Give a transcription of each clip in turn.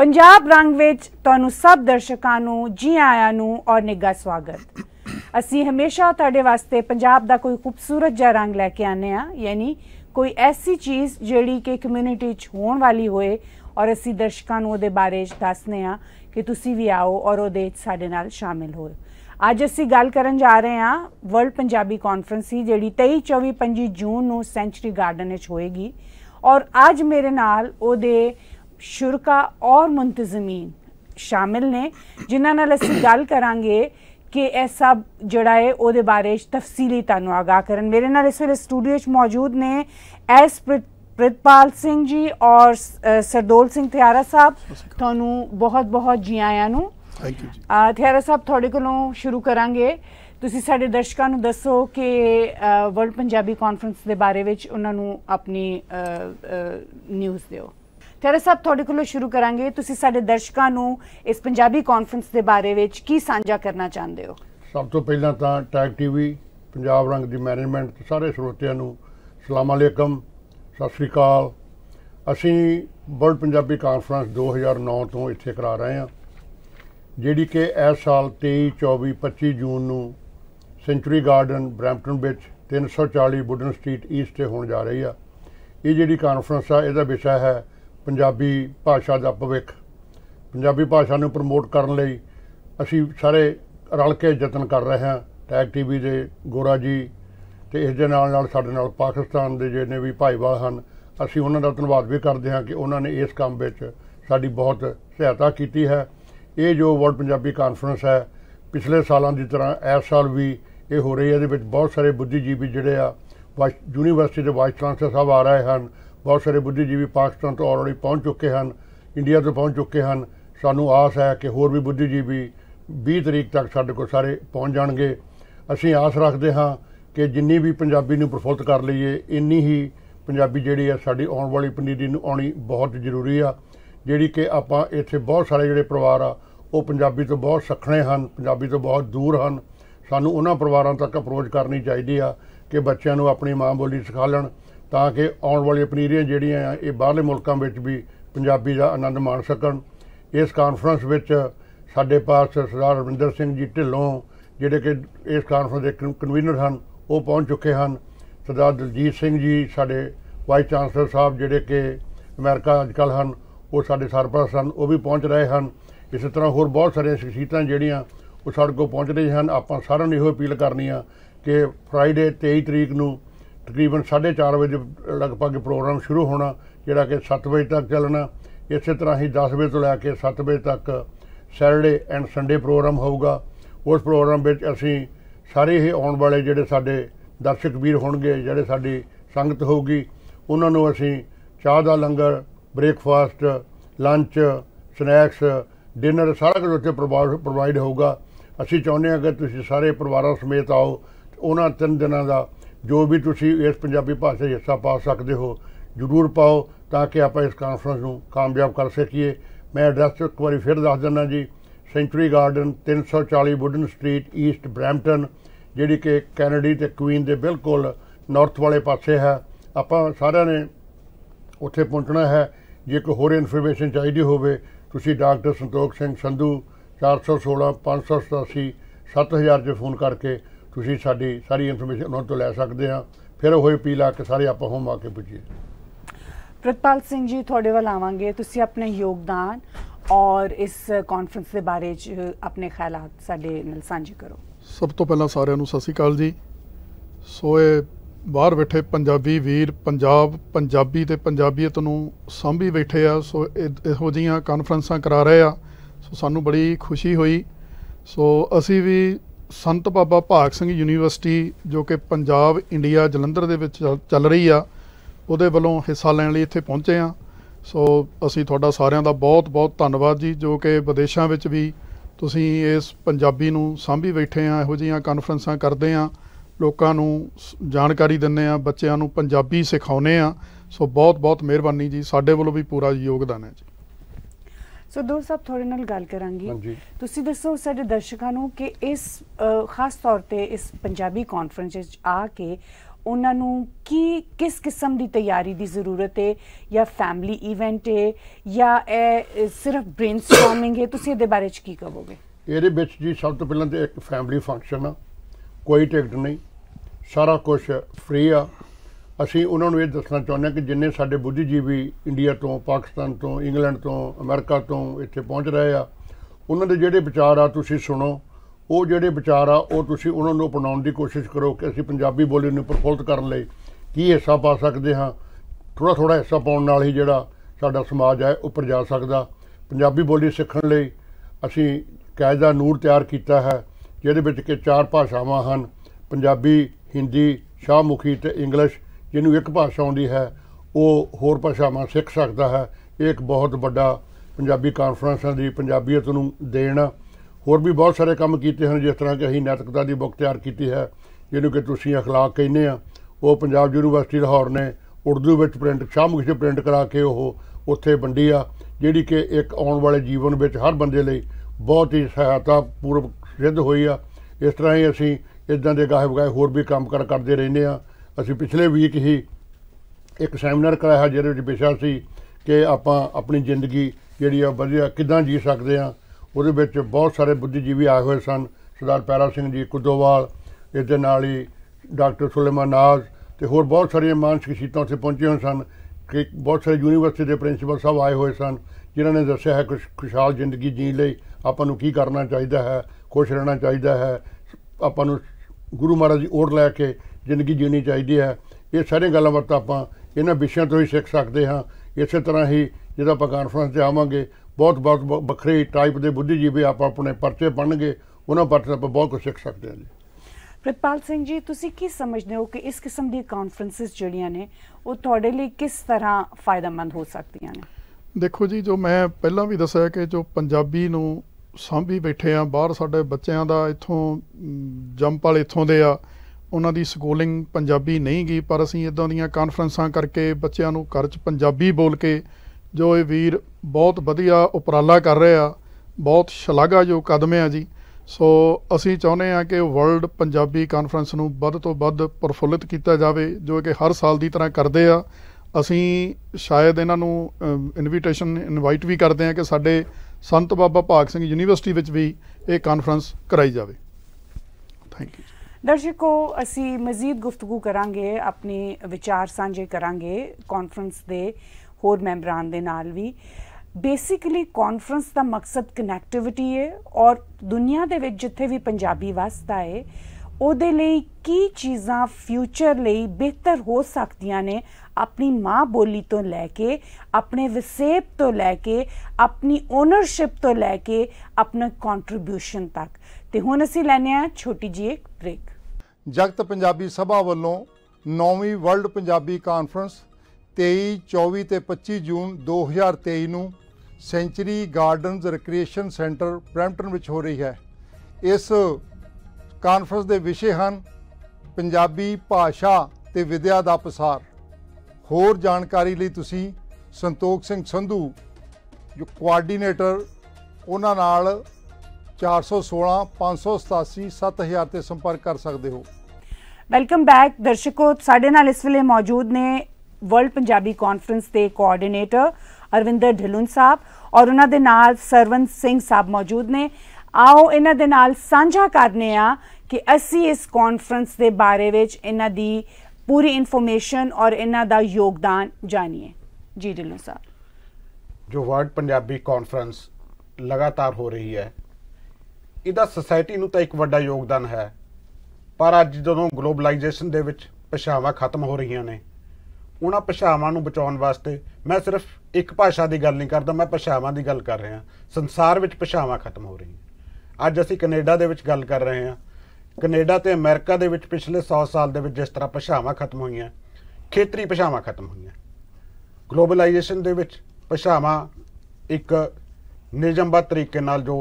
ਪੰਜਾਬ ਰੰਗ ਵਿੱਚ ਤੁਹਾਨੂੰ ਸਭ ਦਰਸ਼ਕਾਂ ਨੂੰ ਜੀ ਆਇਆਂ ਨੂੰ ਔਰ ਨਿੱਘਾ ਸਵਾਗਤ ਅਸੀਂ ਹਮੇਸ਼ਾ ਤੁਹਾਡੇ ਵਾਸਤੇ ਪੰਜਾਬ ਦਾ ਕੋਈ ਖੂਬਸੂਰਤ ਜਿਹਾ ਰੰਗ ਲੈ ਕੇ ਆਨੇ ਆ ਯਾਨੀ ਕੋਈ ਐਸੀ ਚੀਜ਼ ਜਿਹੜੀ ਕਿ ਕਮਿਊਨਿਟੀ 'ਚ ਹੋਣ ਵਾਲੀ ਹੋਏ ਔਰ ਅਸੀਂ ਦਰਸ਼ਕਾਂ ਨੂੰ ਉਹਦੇ ਬਾਰੇ ਦੱਸਨੇ ਆ ਕਿ ਤੁਸੀਂ ਵੀ ਆਓ ਔਰ ਉਹਦੇ ਸਾਡੇ ਨਾਲ ਸ਼ਾਮਿਲ ਹੋਓ ਅੱਜ ਅਸੀਂ ਗੱਲ ਕਰਨ ਜਾ ਰਹੇ ਆ ਵਰਲਡ ਪੰਜਾਬੀ ਕਾਨਫਰੰਸ ਦੀ ਜਿਹੜੀ 23 24 25 ਜੂਨ ਨੂੰ ਸੈਂਚਰੀ ਗਾਰਡਨ ਵਿੱਚ ਹੋਏਗੀ ਔਰ ਅੱਜ ਮੇਰੇ ਨਾਲ ਉਹਦੇ ਸ਼ੁਰਕਾ ਔਰ ਮੁੰਤਜ਼ਮੀਨ ਸ਼ਾਮਿਲ ਨੇ ਜਿਨ੍ਹਾਂ ਨਾਲ ਅਸੀਂ ਗੱਲ ਕਰਾਂਗੇ ਕਿ ਇਹ ਸਭ ਜਿਹੜਾ ਹੈ ਉਹਦੇ ਬਾਰੇ ਵਿੱਚ ਤਫਸੀਲੀ ਤੁਹਾਨੂੰ ਆਗਾਹ ਕਰਨ ਮੇਰੇ ਨਾਲ ਇਸ ਵੇਲੇ ਸਟੂਡੀਓ 'ਚ ਮੌਜੂਦ ਨੇ ਐਸ ਪ੍ਰਿਤਪਾਲ ਸਿੰਘ ਜੀ ਔਰ ਸਰਦੋਲ ਸਿੰਘ ਥਿਆਰਾ ਸਾਹਿਬ ਤੁਹਾਨੂੰ ਬਹੁਤ ਬਹੁਤ ਜੀ ਆਇਆਂ ਨੂੰ ਥੈਂਕ ਯੂ ਜੀ ਆ ਥਿਆਰਾ ਸਾਹਿਬ ਤੁਹਾਡੇ ਕੋਲੋਂ ਸ਼ੁਰੂ ਕਰਾਂਗੇ ਤੁਸੀਂ ਸਾਡੇ ਦਰਸ਼ਕਾਂ ਨੂੰ ਦੱਸੋ ਕਿ ਵਰਲਡ ਪੰਜਾਬੀ ਕਾਨਫਰੰਸ ਦੇ ਬਾਰੇ ਵਿੱਚ ਉਹਨਾਂ ਨੂੰ ਆਪਣੀ ਨਿਊਜ਼ ਦਿਓ ਤੇਰੇ ਸਾਹਿਬ ਤੁਹਾਡੇ ਕੋਲੋਂ ਸ਼ੁਰੂ ਕਰਾਂਗੇ ਤੁਸੀਂ ਸਾਡੇ ਦਰਸ਼ਕਾਂ ਨੂੰ ਇਸ ਪੰਜਾਬੀ ਕਾਨਫਰੰਸ ਦੇ ਬਾਰੇ ਵਿੱਚ ਕੀ ਸਾਂਝਾ ਕਰਨਾ ਚਾਹੁੰਦੇ ਹੋ ਸਭ ਤੋਂ ਪਹਿਲਾਂ ਤਾਂ ਟੈਗ ਟੀਵੀ ਪੰਜਾਬ ਰੰਗ ਦੀ ਮੈਨੇਜਮੈਂਟ ਤੇ ਸਾਰੇ ਸਰੋਤਿਆਂ ਨੂੰ ਸਲਾਮ ਅਲੈਕਮ ਸਤਿ ਸ੍ਰੀ ਅਕਾਲ ਅਸੀਂ ਵਰਲਡ ਪੰਜਾਬੀ ਕਾਨਫਰੰਸ 2009 ਤੋਂ ਇੱਥੇ ਕਰਾ ਰਹੇ ਹਾਂ ਜਿਹੜੀ ਕਿ ਇਸ ਸਾਲ 23 24 25 ਜੂਨ ਨੂੰ ਸੈਂਚਰੀ ਗਾਰਡਨ ਬ੍ਰੈਂਪਟਨ ਵਿੱਚ 340 ਬੁੱਡਨ ਸਟਰੀਟ ਈਸਟ ਤੇ ਹੋਣ ਜਾ ਰਹੀ ਆ ਇਹ ਜਿਹੜੀ ਕਾਨਫਰੰਸ ਆ ਇਹਦਾ ਵਿਸ਼ਾ ਹੈ ਪੰਜਾਬੀ ਭਾਸ਼ਾ ਦਾ ਭਵਿੱਖ ਪੰਜਾਬੀ ਭਾਸ਼ਾ ਨੂੰ ਪ੍ਰਮੋਟ ਕਰਨ ਲਈ ਅਸੀਂ ਸਾਰੇ ਰਲ ਕੇ ਯਤਨ ਕਰ ਰਹੇ ਹਾਂ ਟੈਗ ਟੀਵੀ ਦੇ ਗੋਰਾ ਜੀ ਤੇ ਇਸ ਦੇ ਨਾਲ ਨਾਲ ਸਾਡੇ ਨਾਲ ਪਾਕਿਸਤਾਨ ਦੇ ਜਿਹਨੇ ਵੀ ਭਾਈਵਾਲ ਹਨ ਅਸੀਂ ਉਹਨਾਂ ਦਾ ਧੰਨਵਾਦ ਵੀ ਕਰਦੇ ਹਾਂ ਕਿ ਉਹਨਾਂ ਨੇ ਇਸ ਕੰਮ ਵਿੱਚ ਸਾਡੀ ਬਹੁਤ ਸਹਾਇਤਾ ਕੀਤੀ ਹੈ ਇਹ ਜੋ ਵਰਲਡ ਪੰਜਾਬੀ ਕਾਨਫਰੰਸ ਹੈ ਪਿਛਲੇ ਸਾਲਾਂ ਦੀ ਤਰ੍ਹਾਂ ਇਸ ਸਾਲ ਵੀ ਇਹ ਹੋ ਰਹੀ ਹੈ ਇਹਦੇ ਵਿੱਚ ਬਹੁਤ ਸਾਰੇ ਬੁੱਧੀਜੀਵੀ ਜਿਹੜੇ ਆ ਯੂਨੀਵਰਸਿਟੀ ਦੇ ਵਾਈਸ ਚਾਂਸਲਰ ਸਾਹਿਬ ਆ ਰਹੇ ਹਨ ਬਹੁਤ ਸਾਰੇ ਬੁੱਧੀਜੀਵੀ ਪਾਕਿਸਤਾਨ ਤੋਂ ਆਲਰੇਡੀ ਪਹੁੰਚ ਚੁੱਕੇ ਹਨ ਇੰਡੀਆ ਤੋਂ ਪਹੁੰਚ ਚੁੱਕੇ ਹਨ ਸਾਨੂੰ ਆਸ ਹੈ ਕਿ ਹੋਰ ਵੀ ਬੁੱਧੀਜੀਵੀ 20 ਤਰੀਕ ਤੱਕ ਸਾਡੇ ਕੋਲ ਸਾਰੇ ਪਹੁੰਚ ਜਾਣਗੇ ਅਸੀਂ ਆਸ ਰੱਖਦੇ ਹਾਂ ਕਿ ਜਿੰਨੀ ਵੀ ਪੰਜਾਬੀ ਨੂੰ ਪ੍ਰਫੁੱਲਤ ਕਰ ਲਈਏ ਇੰਨੀ ਹੀ ਪੰਜਾਬੀ ਜਿਹੜੀ ਆ ਸਾਡੀ ਆਉਣ ਵਾਲੀ ਪੀੜ੍ਹੀ ਨੂੰ ਆਉਣੀ ਬਹੁਤ ਜ਼ਰੂਰੀ ਆ ਜਿਹੜੀ ਕਿ ਆਪਾਂ ਇੱਥੇ ਬਹੁਤ ਸਾਰੇ ਜਿਹੜੇ ਪਰਿਵਾਰ ਆ ਉਹ ਪੰਜਾਬੀ ਤੋਂ ਬਹੁਤ ਸਖਣੇ ਹਨ ਪੰਜਾਬੀ ਤੋਂ ਬਹੁਤ ਦੂਰ ਹਨ ਸਾਨੂੰ ਉਹਨਾਂ ਪਰਿਵਾਰਾਂ ਤੱਕ ਅਪਰੋਚ ਕਰਨੀ ਚਾਹੀਦੀ ਆ ਕਿ ਬੱਚਿਆਂ ਨੂੰ ਆਪਣੀ ਮਾਂ ਬੋਲੀ ਸਿਖਾ ਲੈਣ ਤਾਂ ਕਿ ਆਉਣ ਵਾਲੀਆਂ ਪਨੀਰੀਆਂ ਜਿਹੜੀਆਂ ਆ ਇਹ ਬਾਹਰਲੇ ਮੁਲਕਾਂ ਵਿੱਚ ਵੀ ਪੰਜਾਬੀ ਦਾ ਆਨੰਦ ਮਾਣ ਸਕਣ ਇਸ ਕਾਨਫਰੰਸ ਵਿੱਚ ਸਾਡੇ ਪਾਸ ਸਰਦਾਰ ਰਵਿੰਦਰ ਸਿੰਘ ਜੀ ਢਿੱਲੋਂ ਜਿਹੜੇ ਕਿ ਇਸ ਕਾਨਫਰੰਸ ਦੇ ਕਨਵੀਨਰ ਹਨ ਉਹ ਪਹੁੰਚ ਚੁੱਕੇ ਹਨ ਸਰਦਾਰ ਦਲਜੀਤ ਸਿੰਘ ਜੀ ਸਾਡੇ ਵਾਈਸ ਚਾਂਸਲਰ ਸਾਹਿਬ ਜਿਹੜੇ ਕਿ ਅਮਰੀਕਾ ਅੱਜਕੱਲ ਹਨ ਉਹ ਸਾਡੇ ਸਰਪ੍ਰਸਤ ਹਨ ਉਹ ਵੀ ਪਹੁੰਚ ਰਹੇ ਹਨ ਇਸੇ ਤਰ੍ਹਾਂ ਹੋਰ ਬਹੁਤ ਸਾਰੀਆਂ ਸ਼ਖਸੀਅਤਾਂ ਜਿਹੜੀਆਂ ਉਹ ਸਾਡੇ ਕੋਲ ਪਹੁੰਚ ਰਹੀਆਂ ਹਨ ਆਪਾਂ ਸਾਰਿਆਂ ਨੂੰ ਇਹੋ ਅਪੀਲ ਕਰਨੀ ਆ ਕਿ ਫਰਾਈਡੇ 23 ਤਰੀਕ ਨੂੰ ਤਕਰੀਬਨ 4:30 ਵਜੇ ਲਗਭਗ ਪ੍ਰੋਗਰਾਮ ਸ਼ੁਰੂ ਹੋਣਾ ਜਿਹੜਾ ਕਿ 7 ਵਜੇ ਤੱਕ ਚੱਲਣਾ ਇਸੇ ਤਰ੍ਹਾਂ ਹੀ 10 ਵਜੇ ਤੋਂ ਲੈ ਕੇ 7 ਵਜੇ ਤੱਕ ਸੈਟਰਡੇ ਐਂਡ ਸੰਡੇ ਪ੍ਰੋਗਰਾਮ ਹੋਊਗਾ ਉਸ ਪ੍ਰੋਗਰਾਮ ਵਿੱਚ ਅਸੀਂ ਸਾਰੇ ਹੀ ਆਉਣ ਵਾਲੇ ਜਿਹੜੇ ਸਾਡੇ ਦਰਸ਼ਕ ਵੀਰ ਹੋਣਗੇ ਜਿਹੜੇ ਸਾਡੀ ਸੰਗਤ ਹੋਊਗੀ ਉਹਨਾਂ ਨੂੰ ਅਸੀਂ ਚਾਹ ਦਾ langar breakfast lunch snacks dinner ਸਾਰਾ ਕੁਝ ਉੱਥੇ ਪ੍ਰੋਵਾਈਡ ਹੋਊਗਾ ਅਸੀਂ ਚਾਹੁੰਦੇ ਹਾਂ ਕਿ ਤੁਸੀਂ ਸਾਰੇ ਪਰਿਵਾਰਾਂ ਸਮੇਤ ਆਓ ਉਹਨਾਂ ਤਿੰਨ ਦਿਨਾਂ ਦਾ ਜੋ ਵੀ ਤੁਸੀਂ ਇਸ ਪੰਜਾਬੀ ਭਾਸ਼ਾ ਵਿੱਚ ਹਿੱਸਾ ਪਾ ਸਕਦੇ ਹੋ ਜ਼ਰੂਰ ਪਾਓ ਤਾਂ ਕਿ ਆਪਾਂ ਇਸ ਕਾਨਫਰੰਸ ਨੂੰ ਕਾਮਯਾਬ ਕਰ ਸਕੀਏ ਮੈਂ ਐਡਰੈਸ ਇੱਕ ਵਾਰੀ ਫਿਰ ਦੱਸ ਦਿੰਦਾ ਜੀ Century Garden 340 Wooden Street East Brampton ਜਿਹੜੀ ਕਿ ਕੈਨੇਡੀ ਤੇ ਕੁਈਨ ਦੇ ਬਿਲਕੁਲ ਨਾਰਥ ਵਾਲੇ ਪਾਸੇ ਹੈ ਆਪਾਂ ਸਾਰਿਆਂ ਨੇ ਉੱਥੇ ਪਹੁੰਚਣਾ ਹੈ ਜੇ ਕੋਈ ਹੋਰ ਇਨਫੋਰਮੇਸ਼ਨ ਚਾਹੀਦੀ ਹੋਵੇ ਤੁਸੀਂ ਡਾਕਟਰ ਸੰਤੋਖ ਸਿੰਘ ਸੰਧੂ 416 587 7000 ਤੇ ਫੋਨ ਕਰਕੇ ਤੁਸੀਂ ਸਾਡੀ ਸਾਰੀ ਇਨਫੋਰਮੇਸ਼ਨ ਉਹਨਾਂ ਤੋਂ ਲੈ ਸਕਦੇ ਆ ਫਿਰ ਉਹ ਅਪੀਲ ਆ ਕਿ ਸਾਰੇ ਆਪਾਂ ਹੋਮ ਆ ਕੇ ਪੁੱਛੀਏ ਪ੍ਰਤਪਾਲ ਸਿੰਘ ਜੀ ਤੁਹਾਡੇ ਵੱਲ ਆਵਾਂਗੇ ਤੁਸੀਂ ਆਪਣੇ ਯੋਗਦਾਨ ਔਰ ਇਸ ਕਾਨਫਰੰਸ ਦੇ ਬਾਰੇ ਚ ਆਪਣੇ ਖਿਆਲਾਂ ਸਾਡੇ ਨਾਲ ਸਾਂਝੇ ਕਰੋ ਸਭ ਤੋਂ ਪਹਿਲਾਂ ਸਾਰਿਆਂ ਨੂੰ ਸਤਿ ਸ੍ਰੀ ਅਕਾਲ ਜੀ ਸੋ ਇਹ ਬਾਹਰ ਬੈਠੇ ਪੰਜਾਬੀ ਵੀਰ ਪੰਜਾਬ ਪੰਜਾਬੀ ਤੇ ਪੰਜਾਬੀਅਤ ਨੂੰ ਸਾਂਭੀ ਬੈਠੇ ਆ ਸੋ ਇਹੋ ਜੀਆਂ ਕਾਨਫਰੰਸਾਂ ਕਰਾ ਰਹੇ ਆ ਸੋ ਸਾਨੂੰ ਬੜੀ ਖੁਸ਼ੀ ਹੋਈ ਸੋ ਅਸੀਂ ਵੀ ਸੰਤ ਬਾਬਾ ਭਾਗ ਸਿੰਘ ਯੂਨੀਵਰਸਿਟੀ ਜੋ ਕਿ ਪੰਜਾਬ ਇੰਡੀਆ ਜਲੰਧਰ ਦੇ ਵਿੱਚ ਚੱਲ ਰਹੀ ਆ ਉਹਦੇ ਵੱਲੋਂ ਹਿੱਸਾ ਲੈਣ ਲਈ ਇੱਥੇ ਪਹੁੰਚੇ ਆ ਸੋ ਅਸੀਂ ਤੁਹਾਡਾ ਸਾਰਿਆਂ ਦਾ ਬਹੁਤ ਬਹੁਤ ਧੰਨਵਾਦ ਜੀ ਜੋ ਕਿ ਵਿਦੇਸ਼ਾਂ ਵਿੱਚ ਵੀ ਤੁਸੀਂ ਇਸ ਪੰਜਾਬੀ ਨੂੰ ਸਾਂਭੀ ਬੈਠੇ ਆ ਇਹੋ ਜਿਹੀਆਂ ਕਾਨਫਰੰਸਾਂ ਕਰਦੇ ਆ ਲੋਕਾਂ ਨੂੰ ਜਾਣਕਾਰੀ ਦਿੰਨੇ ਆ ਬੱਚਿਆਂ ਨੂੰ ਪੰਜਾਬੀ ਸਿਖਾਉਨੇ ਆ ਸੋ ਬਹੁਤ ਬਹੁਤ ਮਿਹਰਬਾਨੀ ਜੀ ਸਾਡੇ ਵੱਲੋਂ ਵੀ ਪੂਰਾ ਯੋਗਦਾਨ ਹੈ ਜੀ ਸੋ ਦੋਸਤ ਸਾਹਿਬ ਤੁਹਾਡੇ ਨਾਲ ਗੱਲ ਕਰਾਂਗੀ ਤੁਸੀਂ ਦੱਸੋ ਸਾਡੇ ਦਰਸ਼ਕਾਂ ਨੂੰ ਕਿ ਇਸ ਖਾਸ ਤੌਰ ਤੇ ਇਸ ਪੰਜਾਬੀ ਕਾਨਫਰੰਸ ਵਿੱਚ ਆ ਕੇ ਉਹਨਾਂ ਨੂੰ ਕੀ ਕਿਸ ਕਿਸਮ ਦੀ ਤਿਆਰੀ ਦੀ ਜ਼ਰੂਰਤ ਹੈ ਜਾਂ ਫੈਮਿਲੀ ਇਵੈਂਟ ਹੈ ਜਾਂ ਇਹ ਸਿਰਫ ਬ੍ਰੇਨਸਟਾਰਮਿੰਗ ਹੈ ਤੁਸੀਂ ਇਹਦੇ ਬਾਰੇ ਚ ਕੀ ਕਹੋਗੇ ਇਹਦੇ ਵਿੱਚ ਜੀ ਸਭ ਤੋਂ ਪਹਿਲਾਂ ਤੇ ਇੱਕ ਫੈਮਿਲੀ ਫੰਕਸ਼ਨ ਆ ਕੋਈ ਟਿਕਟ ਨਹੀਂ ਸਾਰਾ ਕੁਝ ਫ੍ਰੀ ਆ ਅਸੀਂ ਉਹਨਾਂ ਨੂੰ ਇਹ ਦੱਸਣਾ ਚਾਹੁੰਦੇ ਹਾਂ ਕਿ ਜਿੰਨੇ ਸਾਡੇ ਬੁੱਧੀਜੀਵੀ ਇੰਡੀਆ ਤੋਂ ਪਾਕਿਸਤਾਨ ਤੋਂ ਇੰਗਲੈਂਡ ਤੋਂ ਅਮਰੀਕਾ ਤੋਂ ਇੱਥੇ ਪਹੁੰਚ ਰਹੇ ਆ ਉਹਨਾਂ ਦੇ ਜਿਹੜੇ ਵਿਚਾਰ ਆ ਤੁਸੀਂ ਸੁਣੋ ਉਹ ਜਿਹੜੇ ਵਿਚਾਰ ਆ ਉਹ ਤੁਸੀਂ ਉਹਨਾਂ ਨੂੰ ਅਪਣਾਉਣ ਦੀ ਕੋਸ਼ਿਸ਼ ਕਰੋ ਕਿ ਅਸੀਂ ਪੰਜਾਬੀ ਬੋਲੀ ਨੂੰ ਪ੍ਰਫੁੱਲਤ ਕਰਨ ਲਈ ਕੀ ਹਿੱਸਾ ਪਾ ਸਕਦੇ ਹਾਂ ਥੋੜਾ ਥੋੜਾ ਹਿੱਸਾ ਪਾਉਣ ਨਾਲ ਹੀ ਜਿਹੜਾ ਸਾਡਾ ਸਮਾਜ ਹੈ ਉੱਪਰ ਜਾ ਸਕਦਾ ਪੰਜਾਬੀ ਬੋਲੀ ਸਿੱਖਣ ਲਈ ਅਸੀਂ ਕਾਇਦਾ ਨੂਰ ਤਿਆਰ ਕੀਤਾ ਹੈ ਜਿਹਦੇ ਵਿੱਚ ਕਿ ਚਾਰ ਭਾਸ਼ਾਵਾਂ ਹਨ ਪੰਜਾਬੀ ਹਿੰਦੀ ਸ਼ਾਹਮੁਖੀ ਤੇ ਇੰਗਲਿਸ਼ ਜਿਹਨੂੰ ਇੱਕ ਭਾਸ਼ਾ ਆਉਂਦੀ ਹੈ ਉਹ ਹੋਰ ਭਾਸ਼ਾਵਾਂ ਸਿੱਖ ਸਕਦਾ ਹੈ ਇਹ ਇੱਕ ਬਹੁਤ ਵੱਡਾ ਪੰਜਾਬੀ ਕਾਨਫਰੰਸਾਂ ਦੀ ਪੰਜਾਬੀਅਤ ਨੂੰ ਦੇਣ ਹੋਰ ਵੀ ਬਹੁਤ ਸਾਰੇ ਕੰਮ ਕੀਤੇ ਹਨ ਜਿਸ ਤਰ੍ਹਾਂ ਕਿ ਅਸੀਂ ਨੈਤਿਕਤਾ ਦੀ ਬੁੱਕ ਤਿਆਰ ਕੀਤੀ ਹੈ ਜਿਹਨੂੰ ਕਿ ਤੁਸੀਂ اخلاق ਕਹਿੰਦੇ ਆ ਉਹ ਪੰਜਾਬ ਯੂਨੀਵਰਸਿਟੀ ਲਾਹੌਰ ਨੇ ਉਰਦੂ ਵਿੱਚ ਪ੍ਰਿੰਟ ਸ਼ਾਮੁਖ ਪ੍ਰਿੰਟ ਕਰਾ ਕੇ ਉਹ ਉੱਥੇ ਵੰਡੀ ਆ ਜਿਹੜੀ ਕਿ ਇੱਕ ਆਉਣ ਵਾਲੇ ਜੀਵਨ ਵਿੱਚ ਹਰ ਬੰਦੇ ਲਈ ਬਹੁਤ ਹੀ ਸਹਾਇਤਾ ਪੂਰਵ ਸਿੱਧ ਹੋਈ ਆ ਇਸ ਤਰ੍ਹਾਂ ਹੀ ਅਸੀਂ ਇਦਾਂ ਦੇ ਗਾਹੇ ਬਗਾਏ ਹੋਰ ਵੀ ਕੰਮ ਕਰ ਕਰਦੇ ਰਹਿੰਦੇ ਆ ਅਸੀਂ ਪਿਛਲੇ ਵੀਕ ਹੀ ਇੱਕ ਸੈਮੀਨਾਰ ਕਰਾਇਆ ਜਿਹਦੇ ਵਿੱਚ ਵਿਸ਼ਾ ਸੀ ਕਿ ਆਪਾਂ ਆਪਣੀ ਜ਼ਿੰਦਗੀ ਜਿਹੜੀ ਆ ਵਧੀਆ ਕਿਦਾਂ ਜੀ ਸਕਦੇ ਆ ਉਹਦੇ ਵਿੱਚ ਬਹੁਤ ਸਾਰੇ ਬੁੱਧੀਜੀਵੀ ਆਏ ਹੋਏ ਸਨ ਸਰਦਾਰ ਪੈਰਾ ਸਿੰਘ ਜੀ ਕੁਦੋਵਾਲ ਇਸ ਦੇ ਨਾਲ ਹੀ ਡਾਕਟਰ ਸੁਲੇਮਾਨ ਨਾਜ਼ ਤੇ ਹੋਰ ਬਹੁਤ ਸਾਰੀਆਂ ਮਾਨਸਿਕ ਸ਼ੀਤਾਂ ਉੱਥੇ ਪਹੁੰਚੇ ਹੋਏ ਸਨ ਕਿ ਬਹੁਤ ਸਾਰੇ ਯੂਨੀਵਰਸਿਟੀ ਦੇ ਪ੍ਰਿੰਸੀਪਲ ਸਭ ਆਏ ਹੋਏ ਸਨ ਜਿਨ੍ਹਾਂ ਨੇ ਦੱਸਿਆ ਹੈ ਕਿ ਖੁਸ਼ਹਾਲ ਜ਼ਿੰਦਗੀ ਜੀਣ ਲਈ ਆਪਾਂ ਨੂੰ ਕੀ ਕਰਨਾ ਚਾਹੀਦਾ ਹੈ ਖੁਸ਼ ਰਹਿਣਾ ਚਾਹੀਦਾ ਹੈ ਆਪਾਂ ਨੂੰ ਗੁਰੂ ਮਹਾਰਾਜ ਦੀ ਓੜ ਲੈ ਕੇ ਜ਼ਿੰਦਗੀ ਜੀਣੀ ਚਾਹੀਦੀ ਹੈ ਇਹ ਸਾਰੇ ਗੱਲਾਂ ਬਾਤਾਂ ਆਪਾਂ ਇਹਨਾਂ ਵਿਸ਼ਿਆਂ ਤੋਂ ਹੀ ਸਿੱਖ ਸਕਦੇ ਹਾਂ ਇਸੇ ਤਰ੍ਹਾਂ ਹੀ ਜਦੋਂ ਆਪਾਂ ਕਾਨਫਰੰਸ ਤੇ ਆਵਾਂਗੇ ਬਹੁਤ ਬਹੁਤ ਵੱਖਰੇ ਟਾਈਪ ਦੇ ਬੁੱਧੀਜੀਵੀ ਆਪ ਆਪਣੇ ਪਰਚੇ ਪੜਨਗੇ ਉਹਨਾਂ ਪਰਚੇ ਆਪਾਂ ਬਹੁਤ ਕੁਝ ਸਿੱਖ ਸਕਦੇ ਹਾਂ ਜੀ ਪ੍ਰਿਤਪਾਲ ਸਿੰਘ ਜੀ ਤੁਸੀਂ ਕੀ ਸਮਝਦੇ ਹੋ ਕਿ ਇਸ ਕਿਸਮ ਦੀ ਕਾਨਫਰੰਸਸ ਜਿਹੜੀਆਂ ਨੇ ਉਹ ਤੁਹਾਡੇ ਲਈ ਕਿਸ ਤਰ੍ਹਾਂ ਫਾਇਦੇਮੰਦ ਹੋ ਸਕਦੀਆਂ ਨੇ ਦੇਖੋ ਜੀ ਜੋ ਮੈਂ ਪਹਿਲਾਂ ਵੀ ਦੱਸਿਆ ਕਿ ਜੋ ਪੰਜਾਬੀ ਨੂੰ ਸਾਂਭੀ ਬੈਠੇ ਆ ਬਾਹਰ ਸਾਡੇ ਬੱਚਿਆਂ ਦਾ ਇੱਥੋਂ ਜੰਪ ਵਾਲੇ ਇੱਥੋਂ ਦੇ ਆ ਉਹਨਾਂ ਦੀ ਸਕੂਲਿੰਗ ਪੰਜਾਬੀ ਨਹੀਂ ਗਈ ਪਰ ਅਸੀਂ ਇਦਾਂ ਦੀਆਂ ਕਾਨਫਰੰਸਾਂ ਕਰਕੇ ਬੱਚਿਆਂ ਨੂੰ ਘਰ 'ਚ ਪੰਜਾਬੀ ਬੋਲ ਕੇ ਜੋ ਇਹ ਵੀਰ ਬਹੁਤ ਵਧੀਆ ਉਪਰਾਲਾ ਕਰ ਰਹੇ ਆ ਬਹੁਤ ਜੋ ਕਦਮ ਹੈ ਜੀ ਸੋ ਅਸੀਂ ਚਾਹੁੰਦੇ ਆ ਕਿ ਵਰਲਡ ਪੰਜਾਬੀ ਕਾਨਫਰੰਸ ਨੂੰ ਵੱਧ ਤੋਂ ਵੱਧ ਪ੍ਰਫੁੱਲਿਤ ਕੀਤਾ ਜਾਵੇ ਜੋ ਕਿ ਹਰ ਸਾਲ ਦੀ ਤਰ੍ਹਾਂ ਕਰਦੇ ਆ ਅਸੀਂ ਸ਼ਾਇਦ ਇਹਨਾਂ ਨੂੰ ਇਨਵੀਟੇਸ਼ਨ ਇਨਵਾਈਟ ਵੀ ਕਰਦੇ ਆ ਕਿ ਸਾਡੇ ਸੰਤ ਬਾਬਾ ਭਾਗ ਸਿੰਘ ਯੂਨੀਵਰਸਿਟੀ ਵਿੱਚ ਵੀ ਇਹ ਕਾਨਫਰੰਸ ਕਰਾਈ ਜਾਵੇ ਥੈਂਕ ਯੂ ਦਰਸ਼ਕੋ ਅਸੀਂ ਮਜ਼ੀਦ ਗੁਫ਼ਤਗੂ ਕਰਾਂਗੇ ਆਪਣੇ ਵਿਚਾਰ ਸਾਂਝੇ ਕਰਾਂਗੇ ਕਾਨਫਰੰਸ ਦੇ ਹੋਰ ਮੈਂਬਰਾਂ ਦੇ ਨਾਲ ਵੀ ਬੇਸਿਕਲੀ ਕਾਨਫਰੰਸ ਦਾ ਮਕਸਦ ਕਨੈਕਟੀਵਿਟੀ ਹੈ ਔਰ ਦੁਨੀਆ ਦੇ ਵਿੱਚ ਜਿੱਥੇ ਵੀ ਪੰਜਾਬੀ ਵਸਦਾ ਹੈ ਉਹਦੇ ਲਈ ਕੀ ਚੀਜ਼ਾਂ ਫਿਊਚਰ ਲਈ ਬਿਹਤਰ ਹੋ ਸਕਦੀਆਂ ਨੇ ਆਪਣੀ ਮਾਂ ਬੋਲੀ ਤੋਂ ਲੈ ਕੇ ਆਪਣੇ ਵਿਸੇਪ ਤੋਂ ਲੈ ਕੇ ਆਪਣੀ ਓਨਰਸ਼ਿਪ ਤੋਂ ਲੈ ਕੇ ਆਪਣਾ ਕੰਟਰੀਬਿਊਸ਼ਨ ਤੱਕ ਤੇ ਹੁਣ ਅਸੀਂ ਲੈਨੇ ਆ ਛੋਟੀ ਜੀ ਇੱਕ ਬ੍ਰੇਕ ਜਗਤ ਪੰਜਾਬੀ ਸਭਾ ਵੱਲੋਂ 9ਵੀਂ ਵਰਲਡ ਪੰਜਾਬੀ ਕਾਨਫਰੰਸ 23 24 ਤੇ 25 ਜੂਨ 2023 ਨੂੰ Century Gardens recreation centre Brampton ਵਿੱਚ ਹੋ ਰਹੀ ਹੈ ਇਸ ਕਾਨਫਰੰਸ ਦੇ ਵਿਸ਼ੇ ਹਨ ਪੰਜਾਬੀ ਭਾਸ਼ਾ ਤੇ ਵਿਦਿਆ ਦਾ ਪ੍ਰਸਾਰ ਹੋਰ ਜਾਣਕਾਰੀ ਲਈ ਤੁਸੀਂ ਸੰਤੋਖ ਸਿੰਘ ਸੰਧੂ ਜੋ ਕੋਆਰਡੀਨੇਟਰ ਉਹਨਾਂ ਨਾਲ 416 587 7000 ਤੇ ਸੰਪਰਕ ਕਰ ਸਕਦੇ ਹੋ ਵੈਲਕਮ ਬੈਕ ਦਰਸ਼ਕੋ ਸਾਡੇ ਨਾਲ ਇਸ ਵੇਲੇ ਮੌਜੂਦ ਨੇ ਵਰਲਡ ਪੰਜਾਬੀ ਕਾਨਫਰੰਸ ਦੇ ਕੋਆਰਡੀਨੇਟਰ ਅਰਵਿੰਦਰ ਢਿਲੂਨ ਸਾਹਿਬ ਔਰ ਉਹਨਾਂ ਦੇ ਨਾਲ ਸਰਵਨ ਸਿੰਘ ਸਾਹਿਬ ਮੌਜੂਦ ਨੇ ਆਓ ਇਹਨਾਂ ਦੇ ਨਾਲ ਸਾਂਝਾ ਕਰਨੇ ਆ ਕਿ ਅਸੀਂ ਇਸ ਕਾਨਫਰੰਸ ਦੇ ਬਾਰੇ ਵਿੱਚ ਇਹਨਾਂ ਦੀ ਪੂਰੀ ਇਨਫੋਰਮੇਸ਼ਨ ਔਰ ਇਹਨਾਂ ਦਾ ਯੋਗਦਾਨ ਜਾਣੀਏ ਜੀ ਢਿਲੂਨ ਸਾਹਿਬ ਜੋ ਵਰਲਡ ਪੰਜਾਬੀ ਕਾਨਫਰੰਸ ਲਗਾਤਾਰ ਹੋ ਰਹੀ ਹੈ ਇਹਦਾ ਸੋਸਾਇਟੀ ਨੂੰ ਤਾਂ ਇੱਕ ਵੱਡਾ ਯੋਗਦਾਨ ਹੈ ਪਰ ਅੱਜ ਜਦੋਂ ਗਲੋਬਲਾਈਜੇਸ਼ਨ ਦੇ ਵਿੱਚ ਭਾਸ਼ਾਵਾਂ ਖਤਮ ਹੋ ਰਹੀਆਂ ਨੇ ਉਹਨਾਂ ਭਾਸ਼ਾਵਾਂ ਨੂੰ ਬਚਾਉਣ ਵਾਸਤੇ ਮੈਂ ਸਿਰਫ ਇੱਕ ਭਾਸ਼ਾ ਦੀ ਗੱਲ ਨਹੀਂ ਕਰਦਾ ਮੈਂ ਭਾਸ਼ਾਵਾਂ ਦੀ ਗੱਲ ਕਰ ਰਿਹਾ ਸੰਸਾਰ ਵਿੱਚ ਭਾਸ਼ਾਵਾਂ ਖਤਮ ਹੋ ਰਹੀਆਂ ਅੱਜ ਅਸੀਂ ਕੈਨੇਡਾ ਦੇ ਵਿੱਚ ਗੱਲ ਕਰ ਰਹੇ ਹਾਂ ਕੈਨੇਡਾ ਤੇ ਅਮਰੀਕਾ ਦੇ ਵਿੱਚ ਪਿਛਲੇ 100 ਸਾਲ ਦੇ ਵਿੱਚ ਜਿਸ ਤਰ੍ਹਾਂ ਭਾਸ਼ਾਵਾਂ ਖਤਮ ਹੋਈਆਂ ਖੇਤਰੀ ਭਾਸ਼ਾਵਾਂ ਖਤਮ ਹੋਈਆਂ ਗਲੋਬਲਾਈਜੇਸ਼ਨ ਦੇ ਵਿੱਚ ਭਾਸ਼ਾਵਾਂ ਇੱਕ ਨਿਯਮਬੱਧ ਤਰੀਕੇ ਨਾਲ ਜੋ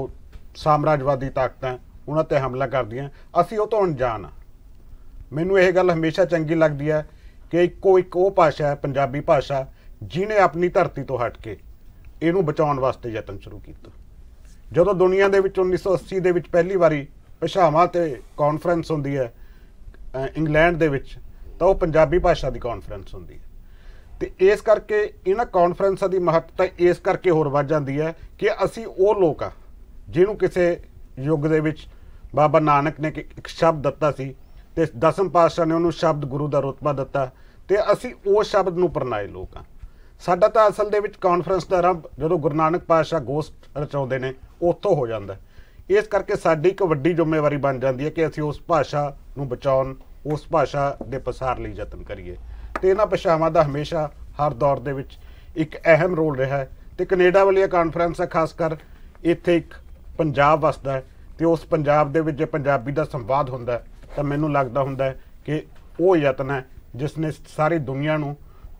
ਸਾਮਰਾਜਵਾਦੀ ਤਾਕਤਾਂ ਉਹਨਾਂ ਤੇ ਹਮਲਾ ਕਰਦੀਆਂ ਅਸੀਂ ਉਹ ਤੋਂ ਅਣਜਾਣ ਆ ਮੈਨੂੰ ਇਹ ਗੱਲ ਹਮੇਸ਼ਾ ਚੰਗੀ ਲੱਗਦੀ ਹੈ ਕਿ ਇੱਕੋ ਇੱਕ ਉਹ ਭਾਸ਼ਾ ਹੈ ਪੰਜਾਬੀ ਭਾਸ਼ਾ ਜਿਨੇ ਆਪਣੀ ਧਰਤੀ ਤੋਂ ਹਟ ਕੇ ਇਹਨੂੰ ਬਚਾਉਣ ਵਾਸਤੇ ਯਤਨ ਸ਼ੁਰੂ ਕੀਤਾ ਜਦੋਂ ਦੁਨੀਆ ਦੇ ਵਿੱਚ 1980 ਦੇ ਵਿੱਚ ਪਹਿਲੀ ਵਾਰੀ ਭਾਸ਼ਾਵਾਂ ਤੇ ਕਾਨਫਰੰਸ ਹੁੰਦੀ ਹੈ ਇੰਗਲੈਂਡ ਦੇ ਵਿੱਚ ਤਾਂ ਉਹ ਪੰਜਾਬੀ ਭਾਸ਼ਾ ਦੀ ਕਾਨਫਰੰਸ ਹੁੰਦੀ ਹੈ ਤੇ ਇਸ ਕਰਕੇ ਇਹਨਾਂ ਕਾਨਫਰੰਸਾਂ ਦੀ ਮਹੱਤਤਾ ਇਸ ਕਰਕੇ ਹੋਰ ਵੱਧ ਜਾਂਦੀ ਹੈ ਕਿ ਅਸੀਂ ਉਹ ਲੋਕ ਆ ਜਿਹਨੂੰ ਕਿਸੇ ਯੁੱਗ ਦੇ ਵਿੱਚ ਬਾਬਾ ਨਾਨਕ ਨੇ ਇੱਕ ਸ਼ਬਦ ਦਿੱਤਾ ਸੀ ਤੇ ਦਸਮ ਪਾਤਸ਼ਾਹ ਨੇ ਉਹਨੂੰ ਸ਼ਬਦ ਗੁਰੂ ਦਾ ਰਤਬਾ ਦਿੱਤਾ ਤੇ ਅਸੀਂ ਉਹ ਸ਼ਬਦ ਨੂੰ ਪਰਨਾਏ ਲੋਕਾਂ ਸਾਡਾ ਤਾਂ ਅਸਲ ਦੇ ਵਿੱਚ ਕਾਨਫਰੰਸ ਦਾ ਆਰੰਭ ਜਦੋਂ ਗੁਰੂ ਨਾਨਕ ਪਾਤਸ਼ਾਹ ਗੋਸਟ ਰਚਾਉਂਦੇ ਨੇ ਉੱਥੋਂ ਹੋ ਜਾਂਦਾ ਇਸ ਕਰਕੇ ਸਾਡੀ ਇੱਕ ਵੱਡੀ ਜ਼ਿੰਮੇਵਾਰੀ ਬਣ ਜਾਂਦੀ ਹੈ ਕਿ ਅਸੀਂ ਉਸ ਭਾਸ਼ਾ ਨੂੰ ਬਚਾਉਣ ਉਸ ਭਾਸ਼ਾ ਦੇ ਪਸਾਰ ਲਈ ਯਤਨ ਕਰੀਏ ਤੇ ਇਹਨਾਂ ਭਾਸ਼ਾਵਾਂ ਦਾ ਹਮੇਸ਼ਾ ਹਰ ਦੌਰ ਦੇ ਵਿੱਚ ਇੱਕ ਅਹਿਮ ਰੋਲ ਰਿਹਾ ਹੈ ਤੇ ਕੈਨੇਡਾ ਵਾਲੀ ਕਾਨਫਰੰਸ ਹੈ ਖਾਸ ਕਰ ਇੱਥੇ ਇੱਕ ਪੰਜਾਬ ਵਸਦਾ ਹੈ ਤੇ ਉਸ ਪੰਜਾਬ ਦੇ ਵਿੱਚ ਜੇ ਪੰਜਾਬੀ ਦਾ ਸੰਵਾਦ ਹੁੰਦਾ ਤਾਂ ਮੈਨੂੰ ਲੱਗਦਾ ਹੁੰਦਾ ਕਿ ਉਹ ਯਤਨ ਹੈ ਜਿਸ ਨੇ ਸਾਰੀ ਦੁਨੀਆ ਨੂੰ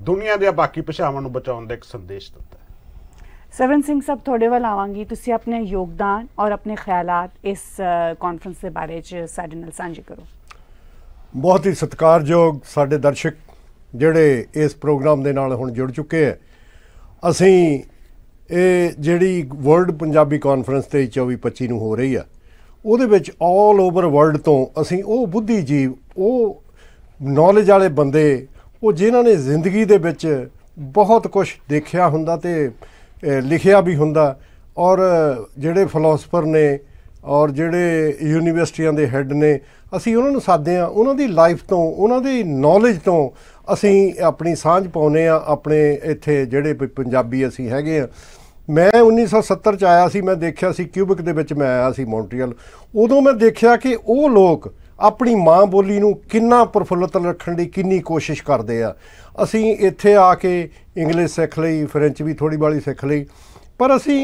ਦੁਨੀਆ ਦੇ ਬਾਕੀ ਭਾਸ਼ਾਵਾਂ ਨੂੰ ਬਚਾਉਣ ਦਾ ਇੱਕ ਸੰਦੇਸ਼ ਦਿੱਤਾ ਸਵਰਨ ਸਿੰਘ ਸਭ ਤੁਹਾਡੇ ਵੱਲ ਆਵਾਂਗੀ ਤੁਸੀਂ ਆਪਣੇ ਯੋਗਦਾਨ ਔਰ ਆਪਣੇ ਖਿਆਲਾਤ ਇਸ ਕਾਨਫਰੰਸ ਦੇ ਬਾਰੇ ਚ ਸਾਡੇ ਨਾਲ ਸਾਂਝੇ ਕਰੋ ਬਹੁਤ ਹੀ ਸਤਿਕਾਰਯੋਗ ਸਾਡੇ ਦਰਸ਼ਕ ਜਿਹੜੇ ਇਸ ਪ੍ਰੋਗਰਾਮ ਦੇ ਨਾਲ ਹੁਣ ਜੁੜ ਚੁੱਕੇ ਆ ਅਸੀਂ ਇਹ ਜਿਹੜੀ ਵਰਲਡ ਪੰਜਾਬੀ ਕਾਨਫਰੰਸ ਤੇ 24 25 ਨੂੰ ਹੋ ਰਹੀ ਆ ਉਹਦੇ ਵਿੱਚ 올 ਓਵਰ ਵਰਲਡ ਤੋਂ ਅਸੀਂ ਉਹ ਬੁੱਧੀਜੀਵ ਉਹ ਨੌਲੇਜ ਵਾਲੇ ਬੰਦੇ ਉਹ ਜਿਨ੍ਹਾਂ ਨੇ ਜ਼ਿੰਦਗੀ ਦੇ ਵਿੱਚ ਬਹੁਤ ਕੁਝ ਦੇਖਿਆ ਹੁੰਦਾ ਤੇ ਲਿਖਿਆ ਵੀ ਹੁੰਦਾ ਔਰ ਜਿਹੜੇ ਫਿਲਾਸਫਰ ਨੇ ਔਰ ਜਿਹੜੇ ਯੂਨੀਵਰਸਿਟੀਆਂ ਦੇ ਹੈੱਡ ਨੇ ਅਸੀਂ ਉਹਨਾਂ ਨੂੰ ਸਾਦੇ ਆ ਉਹਨਾਂ ਦੀ ਲਾਈਫ ਤੋਂ ਉਹਨਾਂ ਦੀ ਨੌਲੇਜ ਤੋਂ ਅਸੀਂ ਆਪਣੀ ਸਾਂਝ ਪਾਉਨੇ ਆ ਆਪਣੇ ਇੱਥੇ ਜਿਹੜੇ ਪੰਜਾਬੀ ਅਸੀਂ ਹੈਗੇ ਆ ਮੈਂ 1970 ਚ ਆਇਆ ਸੀ ਮੈਂ ਦੇਖਿਆ ਸੀ ਕਿਊਬਿਕ ਦੇ ਵਿੱਚ ਮੈਂ ਆਇਆ ਸੀ ਮੌਂਟਰੀਅਲ ਉਦੋਂ ਮੈਂ ਦੇਖਿਆ ਕਿ ਉਹ ਲੋਕ ਆਪਣੀ ਮਾਂ ਬੋਲੀ ਨੂੰ ਕਿੰਨਾ ਪ੍ਰਫੁੱਲਤ ਰੱਖਣ ਦੀ ਕਿੰਨੀ ਕੋਸ਼ਿਸ਼ ਕਰਦੇ ਆ ਅਸੀਂ ਇੱਥੇ ਆ ਕੇ ਇੰਗਲਿਸ਼ ਸਿੱਖ ਲਈ ਫ੍ਰੈਂਚ ਵੀ ਥੋੜੀ ਬਾਲੀ ਸਿੱਖ ਲਈ ਪਰ ਅਸੀਂ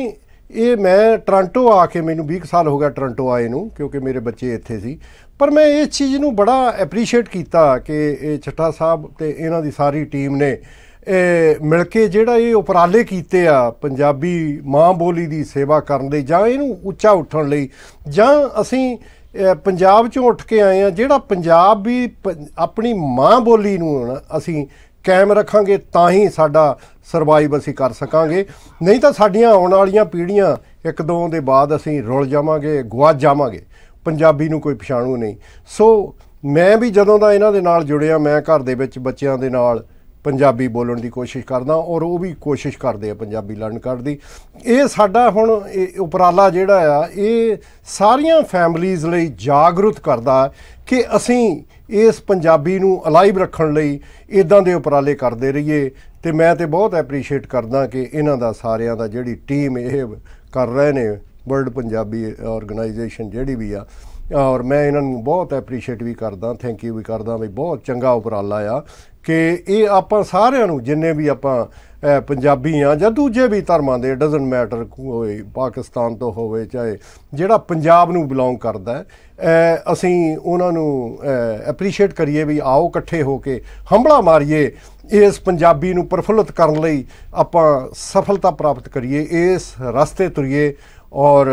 ਇਹ ਮੈਂ ਟੋਰਾਂਟੋ ਆ ਕੇ ਮੈਨੂੰ 20 ਸਾਲ ਹੋ ਗਿਆ ਟੋਰਾਂਟੋ ਆਏ ਨੂੰ ਕਿਉਂਕਿ ਮੇਰੇ ਬੱਚੇ ਇੱਥੇ ਸੀ ਪਰ ਮੈਂ ਇਸ ਚੀਜ਼ ਨੂੰ ਬੜਾ ਐਪਰੀਸ਼ੀਏਟ ਕੀਤਾ ਕਿ ਇਹ ਛੱਟਾ ਸਾਹਿਬ ਤੇ ਇਹਨਾਂ ਦੀ ਸਾਰੀ ਟੀਮ ਨੇ ਮਿਲ ਕੇ ਜਿਹੜਾ ਇਹ ਉਪਰਾਲੇ ਕੀਤੇ ਆ ਪੰਜਾਬੀ ਮਾਂ ਬੋਲੀ ਦੀ ਸੇਵਾ ਕਰਨ ਲਈ ਜਾਂ ਇਹਨੂੰ ਉੱਚਾ ਉੱਠਣ ਲਈ ਜਾਂ ਅਸੀਂ ਪੰਜਾਬ ਚੋਂ ਉੱਠ ਕੇ ਆਏ ਆ ਜਿਹੜਾ ਪੰਜਾਬ ਵੀ ਆਪਣੀ ਮਾਂ ਬੋਲੀ ਨੂੰ ਅਸੀਂ ਕਾਇਮ ਰੱਖਾਂਗੇ ਤਾਂ ਹੀ ਸਾਡਾ ਸਰਵਾਈਵ ਅਸੀਂ ਕਰ ਸਕਾਂਗੇ ਨਹੀਂ ਤਾਂ ਸਾਡੀਆਂ ਆਉਣ ਵਾਲੀਆਂ ਪੀੜ੍ਹੀਆਂ ਇੱਕ ਦੋ ਦੇ ਬਾਅਦ ਅਸੀਂ ਰੁਲ ਜਾਵਾਂਗੇ ਗਵਾਚ ਜਾਵਾਂਗੇ ਪੰਜਾਬੀ ਨੂੰ ਕੋਈ ਪਛਾਣੂ ਨਹੀਂ ਸੋ ਮੈਂ ਵੀ ਜਦੋਂ ਦਾ ਇਹਨਾਂ ਦੇ ਨਾਲ ਜੁੜਿਆ ਮੈਂ ਘਰ ਦੇ ਵਿੱਚ ਬੱਚਿਆਂ ਦੇ ਨਾਲ ਪੰਜਾਬੀ ਬੋਲਣ ਦੀ ਕੋਸ਼ਿਸ਼ ਕਰਦਾ ਔਰ ਉਹ ਵੀ ਕੋਸ਼ਿਸ਼ ਕਰਦੇ ਆ ਪੰਜਾਬੀ ਲਰਨ ਕਰਨ ਦੀ ਇਹ ਸਾਡਾ ਹੁਣ ਉਪਰਾਲਾ ਜਿਹੜਾ ਆ ਇਹ ਸਾਰੀਆਂ ਫੈਮਲੀਆਂ ਲਈ ਜਾਗਰੂਕ ਕਰਦਾ ਕਿ ਅਸੀਂ ਇਸ ਪੰਜਾਬੀ ਨੂੰ ਅਲਾਈਵ ਰੱਖਣ ਲਈ ਇਦਾਂ ਦੇ ਉਪਰਾਲੇ ਕਰਦੇ ਰਹੀਏ ਤੇ ਮੈਂ ਤੇ ਬਹੁਤ ਐਪਰੀਸ਼ੀਏਟ ਕਰਦਾ ਕਿ ਇਹਨਾਂ ਦਾ ਸਾਰਿਆਂ ਦਾ ਜਿਹੜੀ ਟੀਮ ਇਹ ਕਰ ਰਹੇ ਨੇ ਵਰਲਡ ਪੰਜਾਬੀ ਆਰਗੇਨਾਈਜੇਸ਼ਨ ਜਿਹੜੀ ਵੀ ਆ ਔਰ ਮੈਂ ਇਹਨਾਂ ਨੂੰ ਬਹੁਤ ਐਪਰੀਸ਼ੀਏਟ ਵੀ ਕਰਦਾ ਥੈਂਕ ਯੂ ਵੀ ਕਰਦਾ ਵੀ ਬਹੁਤ ਚੰਗਾ ਉਪਰਾਲਾ ਆ ਕਿ ਇਹ ਆਪਾਂ ਸਾਰਿਆਂ ਨੂੰ ਜਿੰਨੇ ਵੀ ਆਪਾਂ ਪੰਜਾਬੀ ਆ ਜਾਂ ਦੂਜੇ ਵੀ ਧਰਮਾਂ ਦੇ ਡਸਨਟ ਮੈਟਰ ਕੋਈ ਪਾਕਿਸਤਾਨ ਤੋਂ ਹੋਵੇ ਚਾਹੇ ਜਿਹੜਾ ਪੰਜਾਬ ਨੂੰ ਬਿਲੋਂਗ ਕਰਦਾ ਅਸੀਂ ਉਹਨਾਂ ਨੂੰ ਐਪਰੀਸ਼ੀਏਟ ਕਰੀਏ ਵੀ ਆਓ ਇਕੱਠੇ ਹੋ ਕੇ ਹੰਬਲਾ ਮਾਰੀਏ ਇਸ ਪੰਜਾਬੀ ਨੂੰ ਪਰਫੁੱਲਤ ਕਰਨ ਲਈ ਆਪਾਂ ਸਫਲਤਾ ਪ੍ਰਾਪਤ ਕਰੀਏ ਇਸ ਰਸਤੇ ਤੁਰੀਏ ਔਰ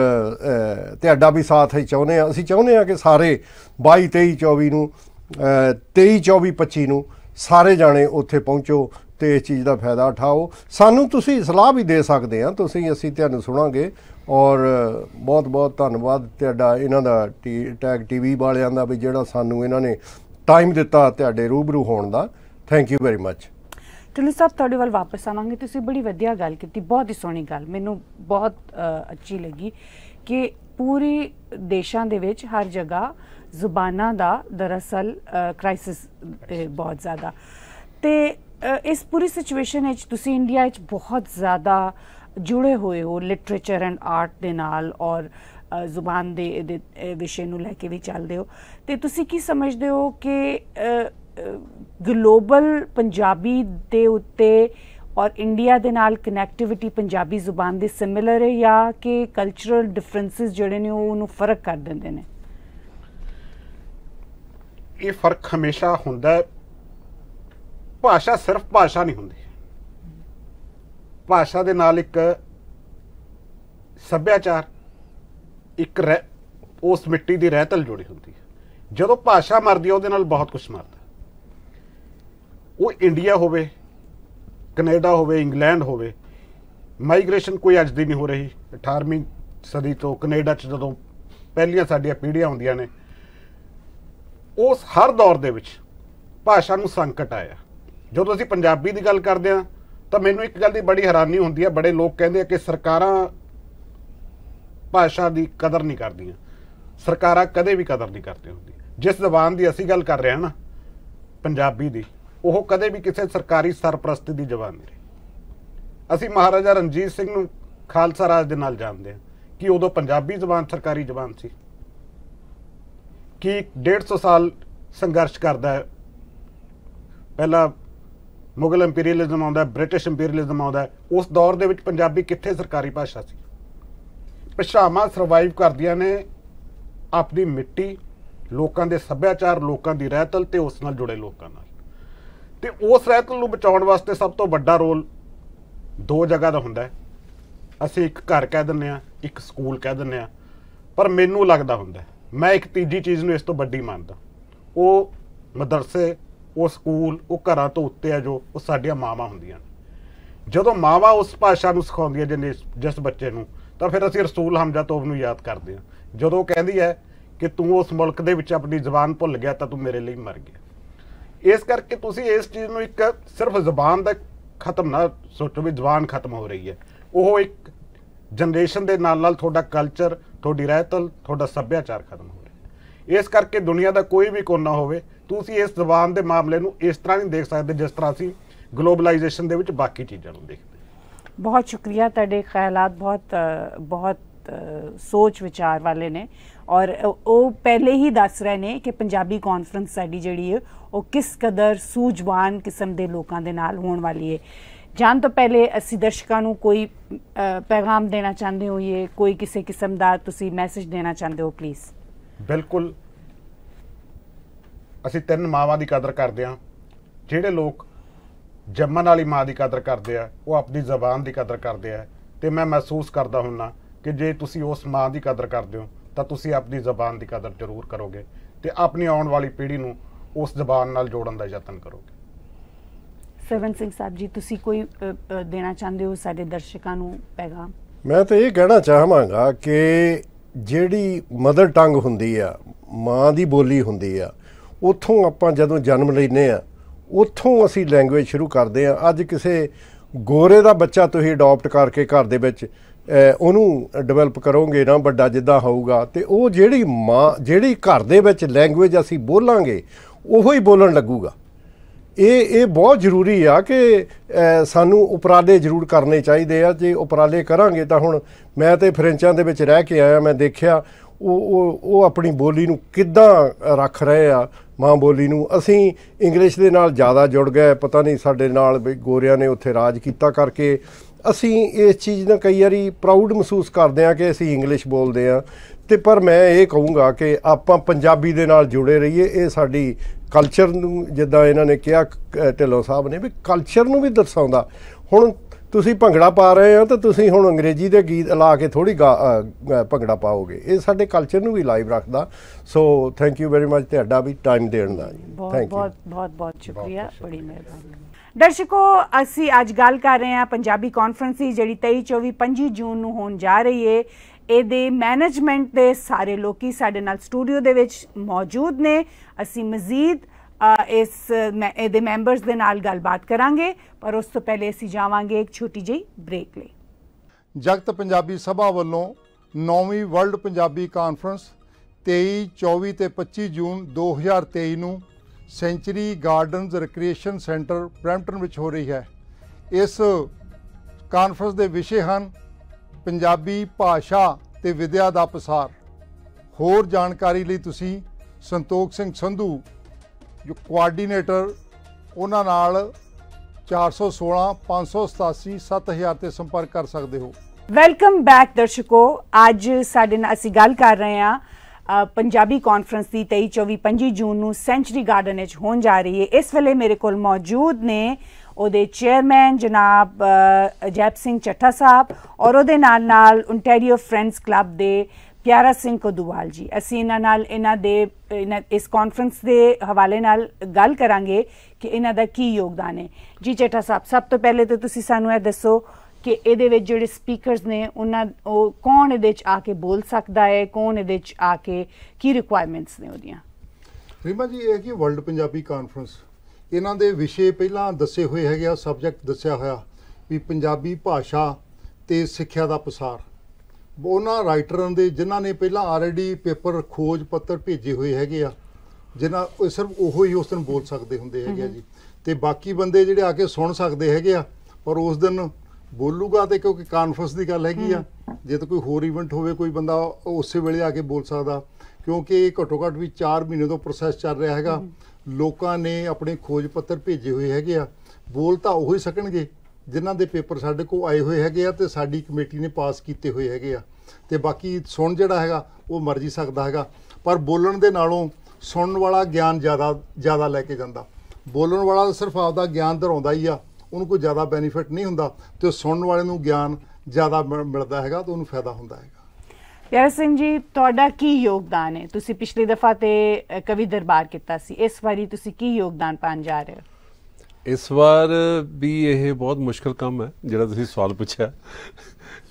ਤੁਹਾਡਾ ਵੀ ਸਾਥ ਹੀ ਚਾਹੁੰਦੇ ਆ ਅਸੀਂ ਚਾਹੁੰਦੇ ਆ ਕਿ ਸਾਰੇ 22 23 24 ਨੂੰ 23 24 25 ਨੂੰ ਸਾਰੇ ਜਾਣੇ ਉੱਥੇ ਪਹੁੰਚੋ ਤੇ ਇਸ ਚੀਜ਼ ਦਾ ਫਾਇਦਾ ਉਠਾਓ ਸਾਨੂੰ ਤੁਸੀਂ ਸਲਾਹ ਵੀ ਦੇ ਸਕਦੇ ਆ ਤੁਸੀਂ ਅਸੀਂ ਤੁਹਾਨੂੰ ਸੁਣਾਂਗੇ ਔਰ ਬਹੁਤ ਬਹੁਤ ਧੰਨਵਾਦ ਤੁਹਾਡਾ ਇਹਨਾਂ ਦਾ ਟੈਗ ਟੀਵੀ ਵਾਲਿਆਂ ਦਾ ਵੀ ਜਿਹੜਾ ਸਾਨੂੰ ਇਹਨਾਂ ਨੇ ਟਾਈਮ ਦਿੱਤਾ ਤੁਹਾਡੇ ਰੂਬਰੂ ਹੋਣ ਦਾ thank you very much Tilli Sahib ਤੁਹਾਡੇ ਵੱਲ ਵਾਪਸ ਆਵਾਂਗੇ ਤੁਸੀਂ ਬੜੀ ਵਧੀਆ ਗੱਲ ਕੀਤੀ ਬਹੁਤ ਹੀ ਸੋਹਣੀ ਗੱਲ ਮੈਨੂੰ ਬਹੁਤ ਅੱਛੀ ਲੱਗੀ ਕਿ ਪੂਰੀ ਦੇਸ਼ਾਂ ਦੇ ਵਿੱਚ ਹਰ ਜਗ੍ਹਾ ਜ਼ੁਬਾਨਾਂ ਦਾ ਦਰਅਸਲ ਕ੍ਰਾਈਸਿਸ ਬਹੁਤ ਜ਼ਿਆਦਾ ਤੇ ਇਸ ਪੂਰੀ ਸਿਚੁਏਸ਼ਨ ਵਿੱਚ ਤੁਸੀਂ ਇੰਡੀਆ ਵਿੱਚ ਬਹੁਤ ਜ਼ਿਆਦਾ ਜੁੜੇ ਹੋਏ ਹੋ ਲਿਟਰੇਚਰ ਐਂਡ ਆਰਟ ਦੇ ਨਾਲ ਔਰ ਜ਼ੁਬਾਨ ਦੇ ਵਿਸ਼ੇ ਨੂੰ ਲੈ ਕੇ ਵੀ ਚੱਲਦੇ ਹੋ ਤੇ ਤੁਸੀਂ ਕੀ ਸਮਝਦੇ ਹੋ ਕਿ ਗਲੋਬਲ ਪੰਜਾਬੀ ਦੇ ਉੱਤੇ ਔਰ ਇੰਡੀਆ ਦੇ ਨਾਲ ਕਨੈਕਟੀਵਿਟੀ ਪੰਜਾਬੀ ਜ਼ੁਬਾਨ ਦੇ ਸਿਮਿਲਰ ਹੈ ਜਾਂ ਕਿ ਕਲਚਰਲ ਡਿਫਰੈਂਸਸ ਜਿਹੜੇ ਨੇ ਉਹ ਉਹਨੂੰ ਫਰਕ ਕਰ ਦਿੰਦੇ ਨੇ ਇਹ ਫਰਕ ਹਮੇਸ਼ਾ ਹੁੰਦਾ ਹੈ ਭਾਸ਼ਾ ਸਿਰਫ ਭਾਸ਼ਾ ਨਹੀਂ ਹੁੰਦੀ ਭਾਸ਼ਾ ਦੇ ਨਾਲ ਇੱਕ ਸੱਭਿਆਚਾਰ ਇੱਕ ਉਸ ਮਿੱਟੀ ਦੀ ਰਹਿਤਲ ਜੁੜੀ ਹੁੰਦੀ ਹੈ ਜਦੋਂ ਭਾਸ਼ਾ ਮਰਦੀ ਹੈ ਉਹਦੇ ਨਾਲ ਬਹੁਤ ਕੁਝ ਮਰਦਾ ਉਹ ਇੰਡੀਆ ਹੋਵੇ ਕੈਨੇਡਾ ਹੋਵੇ ਇੰਗਲੈਂਡ ਹੋਵੇ ਮਾਈਗ੍ਰੇਸ਼ਨ ਕੋਈ ਅੱਜ ਦੀ ਨਹੀਂ ਹੋ ਰਹੀ 18ਵੀਂ ਸਦੀ ਤੋਂ ਕੈਨੇਡਾ 'ਚ ਜਦੋਂ ਪਹਿਲੀਆਂ ਸਾਡੀਆਂ ਪੀੜ੍ਹੀਆਂ ਹੁੰਦੀਆਂ ਨੇ ਉਸ ਹਰ ਦੌਰ ਦੇ ਵਿੱਚ ਭਾਸ਼ਾ ਨੂੰ ਸੰਕਟ ਆਇਆ ਜਦੋਂ ਅਸੀਂ ਪੰਜਾਬੀ ਦੀ ਗੱਲ ਕਰਦੇ ਆ ਤਾਂ ਮੈਨੂੰ ਇੱਕ ਗੱਲ ਦੀ ਬੜੀ ਹੈਰਾਨੀ ਹੁੰਦੀ ਹੈ ਬੜੇ ਲੋਕ ਕਹਿੰਦੇ ਆ ਕਿ ਸਰਕਾਰਾਂ ਭਾਸ਼ਾ ਦੀ ਕਦਰ ਨਹੀਂ ਕਰਦੀਆਂ ਸਰਕਾਰਾਂ ਕਦੇ ਵੀ ਕਦਰ ਨਹੀਂ ਕਰਦੀਆਂ ਜਿਸ ਜ਼ਬਾਨ ਦੀ ਅਸੀਂ ਗੱਲ ਕਰ ਰਹੇ ਹਾਂ ਨਾ ਪੰਜਾਬੀ ਦੀ ਉਹ ਕਦੇ ਵੀ ਕਿਸੇ ਸਰਕਾਰੀ ਸਰਪ੍ਰਸਤੀ ਦੀ ਜਵਾਨ ਨਹੀਂ ਅਸੀਂ ਮਹਾਰਾਜਾ ਰਣਜੀਤ ਸਿੰਘ ਨੂੰ ਖਾਲਸਾ ਰਾਜ ਦੇ ਨਾਲ ਜਾਣਦੇ ਹਾਂ ਕਿ ਉਦੋਂ ਪੰਜਾਬੀ ਜ਼ਬਾਨ ਸਰਕਾਰੀ ਜ਼ਬਾਨ ਸੀ ਕਿ 150 ਸਾਲ ਸੰਘਰਸ਼ ਕਰਦਾ ਹੈ ਪਹਿਲਾ ਮੁਗਲ ਇੰਪੀਰੀਅਲਿਜ਼ਮ ਆਉਂਦਾ ਬ੍ਰਿਟਿਸ਼ ਇੰਪੀਰੀਅਲਿਜ਼ਮ ਆਉਂਦਾ ਉਸ ਦੌਰ ਦੇ ਵਿੱਚ ਪੰਜਾਬੀ ਕਿੱਥੇ ਸਰਕਾਰੀ ਭਾਸ਼ਾ ਸੀ ਭਾਸ਼ਾਵਾਂ ਸਰਵਾਈਵ ਕਰਦੀਆਂ ਨੇ ਆਪਣੀ ਮਿੱਟੀ ਲੋਕਾਂ ਦੇ ਸੱਭਿਆਚਾਰ ਲੋਕਾਂ ਦੀ ਰਹਿਤਲ ਤੇ ਉਸ ਨਾਲ ਜੁੜੇ ਲੋਕਾਂ ਨਾਲ ਤੇ ਉਸ ਰਹਿਤ ਨੂੰ ਬਚਾਉਣ ਵਾਸਤੇ ਸਭ ਤੋਂ ਵੱਡਾ ਰੋਲ ਦੋ ਜਗ੍ਹਾ ਦਾ ਹੁੰਦਾ ਹੈ ਅਸੀਂ ਇੱਕ ਘਰ ਕਹਿ ਦਿੰਨੇ ਆ ਇੱਕ ਸਕੂਲ ਕਹਿ ਦਿੰਨੇ ਆ ਪਰ ਮੈਨੂੰ ਲੱਗਦਾ ਹੁੰਦਾ ਮੈਂ ਇੱਕ ਤੀਜੀ ਚੀਜ਼ ਨੂੰ ਇਸ ਤੋਂ ਵੱਡੀ ਮੰਨਦਾ ਉਹ ਮਦਰਸੇ ਉਹ ਸਕੂਲ ਉਹ ਘਰਾਂ ਤੋਂ ਉੱਤੇ ਆ ਜੋ ਉਹ ਸਾਡੀਆਂ ਮਾਵਾਂ ਹੁੰਦੀਆਂ ਜਦੋਂ ਮਾਵਾ ਉਸ ਭਾਸ਼ਾ ਨੂੰ ਸਿਖਾਉਂਦੀਆਂ ਜਿਸ ਬੱਚੇ ਨੂੰ ਤਾਂ ਫਿਰ ਅਸੀਂ ਰਸੂਲ ਹਮਜ਼ਾ ਤੋਬ ਨੂੰ ਯਾਦ ਕਰਦੇ ਹਾਂ ਜਦੋਂ ਕਹਿੰਦੀ ਹੈ ਕਿ ਤੂੰ ਉਸ ਮੁਲਕ ਦੇ ਵਿੱਚ ਆਪਣੀ ਜ਼ੁਬਾਨ ਭੁੱਲ ਗਿਆ ਤਾਂ ਤੂੰ ਮੇਰੇ ਲਈ ਮਰ ਗਿਆ ਇਸ ਕਰਕੇ ਤੁਸੀਂ ਇਸ ਚੀਜ਼ ਨੂੰ ਇੱਕ ਸਿਰਫ ਜ਼ਬਾਨ ਦਾ ਖਤਮ ਨਾ ਸੋਚੋ ਵੀ ਜ਼ਬਾਨ ਖਤਮ ਹੋ ਰਹੀ ਹੈ ਉਹ ਇੱਕ ਜਨਰੇਸ਼ਨ ਦੇ ਨਾਲ ਨਾਲ ਤੁਹਾਡਾ ਕਲਚਰ ਤੁਹਾਡੀ ਰਹਿਤਲ ਤੁਹਾਡਾ ਸੱਭਿਆਚਾਰ ਖਤਮ ਹੋ ਰਿਹਾ ਇਸ ਕਰਕੇ ਦੁਨੀਆ ਦਾ ਕੋਈ ਵੀ ਕੋਨਾ ਹੋਵੇ ਤੁਸੀਂ ਇਸ ਜ਼ਬਾਨ ਦੇ ਮਾਮਲੇ ਨੂੰ ਇਸ ਤਰ੍ਹਾਂ ਨਹੀਂ ਦੇਖ ਸਕਦੇ ਜਿਸ ਤਰ੍ਹਾਂ ਅਸੀਂ ਗਲੋਬਲਾਈਜੇਸ਼ਨ ਦੇ ਵਿੱਚ ਬਾਕੀ ਚੀਜ਼ਾਂ ਨੂੰ ਦੇਖਦੇ ਬਹੁਤ ਸ਼ੁਕਰੀਆ ਤੁਹਾਡੇ ਖਿਆਲਤ ਬਹੁਤ ਬਹੁਤ ਸੋਚ ਵਿਚਾਰ ਵਾਲੇ ਨੇ ਔਰ ਉਹ ਪਹਿਲੇ ਹੀ ਦੱਸ ਰਹੇ ਨੇ ਕਿ ਪੰਜਾਬੀ ਕਾਨਫਰੰਸ ਸਾਡੀ ਜਿਹੜੀ ਹੈ ਉਹ ਕਿਸ ਕਦਰ ਸੂਝਵਾਨ ਕਿਸਮ ਦੇ ਲੋਕਾਂ ਦੇ ਨਾਲ ਹੋਣ ਵਾਲੀ ਹੈ ਜਾਣ ਤੋਂ ਪਹਿਲੇ ਅਸੀਂ ਦਰਸ਼ਕਾਂ ਨੂੰ ਕੋਈ ਪੈਗਾਮ ਦੇਣਾ ਚਾਹੁੰਦੇ ਹੋ ਇਹ ਕੋਈ ਕਿਸੇ ਕਿਸਮ ਦਾ ਤੁਸੀਂ ਮੈਸੇਜ ਦੇਣਾ ਚਾਹੁੰਦੇ ਹੋ ਪਲੀਜ਼ ਬਿਲਕੁਲ ਅਸੀਂ ਤਿੰਨ ਮਾਵਾਂ ਦੀ ਕਦਰ ਕਰਦੇ ਆ ਜਿਹੜੇ ਲੋਕ ਜੰਮਣ ਵਾਲੀ ਮਾਂ ਦੀ ਕਦਰ ਕਰਦੇ ਆ ਉਹ ਆਪਣੀ ਜ਼ਬਾਨ ਦੀ ਕਦਰ ਕਰਦੇ ਆ ਤੇ ਮੈਂ ਮਹਿਸੂਸ ਕਰਦਾ ਹੁੰਨਾ ਕਿ ਜੇ ਤੁਸੀਂ ਉਸ ਮਾਂ ਦੀ ਕਦਰ ਕਰਦੇ ਹੋ ਤਾਂ ਤੁਸੀਂ ਆਪਣੀ ਜ਼ਬਾਨ ਦੀ ਕਦਰ ਜ਼ਰੂਰ ਕਰੋਗੇ ਤੇ ਆਪਣੀ ਆਉਣ ਵਾਲੀ ਪੀੜ੍ਹੀ ਨੂੰ ਉਸ ਜ਼ਬਾਨ ਨਾਲ ਜੋੜਨ ਦਾ ਯਤਨ ਕਰੋਗੇ ਸਰਵਨ ਸਿੰਘ ਸਾਹਿਬ ਜੀ ਤੁਸੀਂ ਕੋਈ ਦੇਣਾ ਚਾਹੁੰਦੇ ਹੋ ਸਾਡੇ ਦਰਸ਼ਕਾਂ ਨੂੰ ਪੈਗਾਮ ਮੈਂ ਤਾਂ ਇਹ ਕਹਿਣਾ ਚਾਹਾਂਗਾ ਕਿ ਜਿਹੜੀ ਮਦਰ ਟੰਗ ਹੁੰਦੀ ਆ ਮਾਂ ਦੀ ਬੋਲੀ ਹੁੰਦੀ ਆ ਉੱਥੋਂ ਆਪਾਂ ਜਦੋਂ ਜਨਮ ਲੈਨੇ ਆ ਉੱਥੋਂ ਅਸੀਂ ਲੈਂਗੁਏਜ ਸ਼ੁਰੂ ਕਰਦੇ ਆ ਅੱਜ ਕਿਸੇ ਗੋਰੇ ਦਾ ਬੱਚਾ ਤੁਸੀਂ ਅਡਾਪਟ ਕਰਕੇ ਘਰ ਦੇ ਵਿੱਚ ਉਹਨੂੰ ਡਿਵੈਲਪ ਕਰੋਗੇ ਨਾ ਵੱਡਾ ਜਿੱਦਾਂ ਹੋਊਗਾ ਤੇ ਉਹ ਜਿਹੜੀ ਮਾਂ ਜਿਹੜੀ ਘਰ ਦੇ ਵਿੱਚ ਲੈਂਗੁਏਜ ਅਸੀਂ ਬੋਲਾਂਗੇ ਉਹੋ ਹੀ ਬੋਲਣ ਲੱਗੂਗਾ ਇਹ ਇਹ ਬਹੁਤ ਜ਼ਰੂਰੀ ਆ ਕਿ ਸਾਨੂੰ ਉਪਰਾਲੇ ਜ਼ਰੂਰ ਕਰਨੇ ਚਾਹੀਦੇ ਆ ਜੇ ਉਪਰਾਲੇ ਕਰਾਂਗੇ ਤਾਂ ਹੁਣ ਮੈਂ ਤੇ ਫਰੈਂਚਾਂ ਦੇ ਵਿੱਚ ਰਹਿ ਕੇ ਆਇਆ ਮੈਂ ਦੇਖਿਆ ਉਹ ਉਹ ਆਪਣੀ ਬੋਲੀ ਨੂੰ ਕਿੱਦਾਂ ਰੱਖ ਰਹੇ ਆ ਮਾਂ ਬੋਲੀ ਨੂੰ ਅਸੀਂ ਇੰਗਲਿਸ਼ ਦੇ ਨਾਲ ਜ਼ਿਆਦਾ ਜੁੜ ਗਏ ਪਤਾ ਨਹੀਂ ਸਾਡੇ ਨਾਲ ਗੋਰਿਆਂ ਨੇ ਉੱਥੇ ਰਾਜ ਕੀਤਾ ਕਰਕੇ ਅਸੀਂ ਇਸ ਚੀਜ਼ ਨਾਲ ਕਈ ਵਾਰੀ ਪ੍ਰਾਊਡ ਮਹਿਸੂਸ ਕਰਦੇ ਆ ਕਿ ਅਸੀਂ ਇੰਗਲਿਸ਼ ਬੋਲਦੇ ਆ ਤੇ ਪਰ ਮੈਂ ਇਹ ਕਹੂੰਗਾ ਕਿ ਆਪਾਂ ਪੰਜਾਬੀ ਦੇ ਨਾਲ ਜੁੜੇ ਰਹੀਏ ਇਹ ਸਾਡੀ ਕਲਚਰ ਨੂੰ ਜਿੱਦਾਂ ਇਹਨਾਂ ਨੇ ਕਿਹਾ ਢਿੱਲੋਂ ਸਾਹਿਬ ਨੇ ਵੀ ਕਲਚਰ ਨੂੰ ਵੀ ਦਰਸਾਉਂਦਾ ਹੁਣ ਤੁਸੀਂ ਭੰਗੜਾ ਪਾ ਰਹੇ ਹੋ ਤਾਂ ਤੁਸੀਂ ਹੁਣ ਅੰਗਰੇਜ਼ੀ ਦੇ ਗੀਤ ਲਾ ਕੇ ਥੋੜੀ ਭੰਗੜਾ ਪਾਓਗੇ ਇਹ ਸਾਡੇ ਕਲਚਰ ਨੂੰ ਵੀ ਲਾਈਵ ਰੱਖਦਾ so thank you very much ਤੁਹਾਡਾ ਵੀ ਟਾਈਮ ਦੇਣ ਦਾ ਜੀ ਥੈਂਕ ਯੂ ਬਹੁਤ ਬਹੁਤ ਬਹੁਤ ਸ਼ੁਕਰੀਆ ਬੜੀ ਮਿਹਰਬਾਨੀ ਦਰਸ਼ਕੋ ਅਸੀਂ ਅੱਜ ਗੱਲ ਕਰ ਰਹੇ ਹਾਂ ਪੰਜਾਬੀ ਕਾਨਫਰੰਸ ਦੀ ਜਿਹੜੀ 23 24 25 ਜੂਨ ਨੂੰ ਹੋਣ ਜਾ ਰਹੀ ਏ ਇਹਦੇ ਮੈਨੇਜਮੈਂਟ ਦੇ ਸਾਰੇ ਲੋਕੀ ਸਾਡੇ ਨਾਲ ਸਟੂਡੀਓ ਦੇ ਵਿੱਚ ਮੌਜੂਦ ਨੇ ਅਸੀਂ ਮਜ਼ੀਦ ਇਸ ਇਹਦੇ ਮੈਂਬਰਸ ਦੇ ਨਾਲ ਗੱਲਬਾਤ ਕਰਾਂਗੇ ਪਰ ਉਸ ਤੋਂ ਪਹਿਲੇ ਅਸੀਂ ਜਾਵਾਂਗੇ ਇੱਕ ਛੋਟੀ ਜਿਹੀ ਬ੍ਰੇਕ ਲਈ ਜਗਤ ਪੰਜਾਬੀ ਸਭਾ ਵੱਲੋਂ 9ਵੀਂ ਵਰਲਡ ਪੰਜਾਬੀ ਕਾਨਫਰੰਸ 23 24 ਤੇ 25 ਜੂਨ 2023 ਨੂੰ Century Gardens recreation centre Brampton ਵਿੱਚ ਹੋ ਰਹੀ ਹੈ ਇਸ ਕਾਨਫਰੰਸ ਦੇ ਵਿਸ਼ੇ ਹਨ ਪੰਜਾਬੀ ਭਾਸ਼ਾ ਤੇ ਵਿਦਿਆ ਦਾ ਪ੍ਰਸਾਰ ਹੋਰ ਜਾਣਕਾਰੀ ਲਈ ਤੁਸੀਂ ਸੰਤੋਖ ਸਿੰਘ ਸੰਧੂ ਜੋ ਕੋਆਰਡੀਨੇਟਰ ਉਹਨਾਂ ਨਾਲ 416 587 7000 ਤੇ ਸੰਪਰਕ ਕਰ ਸਕਦੇ ਹੋ ਵੈਲਕਮ ਬੈਕ ਦਰਸ਼ਕੋ ਅੱਜ ਸਾਡੇ ਨਾਲ ਅਸੀਂ ਗੱਲ ਕਰ ਰਹੇ ਹਾਂ ਪੰਜਾਬੀ ਕਾਨਫਰੰਸ ਦੀ 23 24 25 ਜੂਨ ਨੂੰ ਸੈਂਚਰੀ ਗਾਰਡਨ ਵਿੱਚ ਹੋਣ ਜਾ ਰਹੀ ਹੈ ਇਸ ਵੇਲੇ ਮੇਰੇ ਕੋਲ ਮੌਜੂਦ ਨੇ ਉਹਦੇ ਚੇਅਰਮੈਨ ਜਨਾਬ ਜੈਪ ਸਿੰਘ ਚੱਠਾ ਸਾਹਿਬ ਔਰ ਉਹਦੇ ਨਾਲ ਨਾਲ ਓਨਟਾਰੀਓ ਫਰੈਂਡਸ ਕਲੱਬ ਦੇ ਪਿਆਰਾ ਸਿੰਘ ਕੋਦਵਾਲ ਜੀ ਅਸੀਂ ਇਹਨਾਂ ਨਾਲ ਇਹਨਾਂ ਦੇ ਇਸ ਕਾਨਫਰੰਸ ਦੇ ਹਵਾਲੇ ਨਾਲ ਗੱਲ ਕਰਾਂਗੇ ਕਿ ਇਹਨਾਂ ਦਾ ਕੀ ਯੋਗਦਾਨ ਹੈ ਜੀ ਚੱਠਾ ਸਾਹਿਬ ਸਭ ਤੋਂ ਪਹਿਲੇ ਤਾਂ ਤੁਸੀਂ ਸਾਨੂੰ ਇਹ ਦੱਸੋ ਕਿ ਇਹਦੇ ਵਿੱਚ ਜਿਹੜੇ ਸਪੀਕਰਸ ਨੇ ਉਹਨਾਂ ਉਹ ਕੌਣ ਇਹਦੇ ਵਿੱਚ ਆ ਕੇ ਬੋਲ ਸਕਦਾ ਹੈ ਕੌਣ ਇਹਦੇ ਵਿੱਚ ਆ ਕੇ ਕੀ ਰਿਕੁਆਇਰਮੈਂਟਸ ਨੇ ਉਹਦੀਆਂ ਰੀਮਾ ਜੀ ਇਹ ਕੀ ਵਰਲਡ ਪੰਜਾਬੀ ਕਾਨਫਰੰਸ ਇਹਨਾਂ ਦੇ ਵਿਸ਼ੇ ਪਹਿਲਾਂ ਦੱਸੇ ਹੋਏ ਹੈਗੇ ਆ ਸਬਜੈਕਟ ਦੱਸਿਆ ਹੋਇਆ ਵੀ ਪੰਜਾਬੀ ਭਾਸ਼ਾ ਤੇ ਸਿੱਖਿਆ ਦਾ ਪ੍ਰਸਾਰ ਉਹਨਾਂ ਰਾਈਟਰਾਂ ਦੇ ਜਿਨ੍ਹਾਂ ਨੇ ਪਹਿਲਾਂ ਆਲਰੇਡੀ ਪੇਪਰ ਖੋਜ ਪੱਤਰ ਭੇਜੇ ਹੋਏ ਹੈਗੇ ਆ ਜਿਨ੍ਹਾਂ ਸਿਰਫ ਉਹੋ ਹੀ ਉਸ ਦਿਨ ਬੋਲ ਸਕਦੇ ਹੁੰਦੇ ਹੈਗੇ ਆ ਜੀ ਤੇ ਬਾਕੀ ਬੰਦੇ ਜਿਹੜੇ ਆ ਕੇ ਸੁਣ ਸਕਦੇ ਹੈਗੇ ਆ ਪਰ ਉਸ ਦਿਨ ਬੋਲੂਗਾ ਤੇ ਕਿਉਂਕਿ ਕਾਨਫਰੰਸ ਦੀ ਗੱਲ ਹੈਗੀ ਆ ਜੇ ਤਾਂ ਕੋਈ ਹੋਰ ਇਵੈਂਟ ਹੋਵੇ ਕੋਈ ਬੰਦਾ ਉਸੇ ਵੇਲੇ ਆ ਕੇ ਬੋਲ ਸਕਦਾ ਕਿਉਂਕਿ ਇਹ ਘੱਟੋ ਘੱਟ ਵੀ 4 ਮਹੀਨੇ ਤੋਂ ਪ੍ਰੋਸੈਸ ਚੱਲ ਰਿਹਾ ਹੈਗਾ ਲੋਕਾਂ ਨੇ ਆਪਣੇ ਖੋਜ ਪੱਤਰ ਭੇਜੇ ਹੋਏ ਹੈਗੇ ਆ ਬੋਲ ਤਾਂ ਉਹ ਹੀ ਸਕਣਗੇ ਜਿਨ੍ਹਾਂ ਦੇ ਪੇਪਰ ਸਾਡੇ ਕੋਲ ਆਏ ਹੋਏ ਹੈਗੇ ਆ ਤੇ ਸਾਡੀ ਕਮੇਟੀ ਨੇ ਪਾਸ ਕੀਤੇ ਹੋਏ ਹੈਗੇ ਆ ਤੇ ਬਾਕੀ ਸੁਣ ਜਿਹੜਾ ਹੈਗਾ ਉਹ ਮਰਜ਼ੀ ਸਕਦਾ ਹੈਗਾ ਪਰ ਬੋਲਣ ਦੇ ਨਾਲੋਂ ਸੁਣਨ ਵਾਲਾ ਗਿਆਨ ਜ਼ਿਆਦਾ ਜ਼ਿਆਦਾ ਲੈ ਕੇ ਜਾਂਦਾ ਬੋਲਣ ਵਾਲਾ ਸਿਰਫ ਆਪਦਾ ਗਿਆਨ ਦਰਾਉਂਦਾ ਹੀ ਆ ਉਹਨੂੰ ਕੋਈ ਜ਼ਿਆਦਾ ਬੈਨੀਫਿਟ ਨਹੀਂ ਹੁੰਦਾ ਤੇ ਸੁਣਨ ਵਾਲੇ ਨੂੰ ਗਿਆਨ ਜ਼ਿਆਦਾ ਮਿਲਦਾ ਹੈਗਾ ਤੇ ਉਹਨੂੰ ਫਾਇਦਾ ਹੁੰਦਾ ਹੈਗਾ ਪਿਆਰਾ ਸਿੰਘ ਜੀ ਤੁਹਾਡਾ ਕੀ ਯੋਗਦਾਨ ਹੈ ਤੁਸੀਂ ਪਿਛਲੀ ਦਫਾ ਤੇ ਕਵੀ ਦਰਬਾਰ ਕੀਤਾ ਸੀ ਇਸ ਵਾਰੀ ਤੁਸੀਂ ਕੀ ਯੋਗਦਾਨ ਪਾਣ ਜਾ ਰਹੇ ਹੋ ਇਸ ਵਾਰ ਵੀ ਇਹ ਬਹੁਤ ਮੁਸ਼ਕਲ ਕੰਮ ਹੈ ਜਿਹੜਾ ਤੁਸੀਂ ਸਵਾਲ ਪੁੱਛਿਆ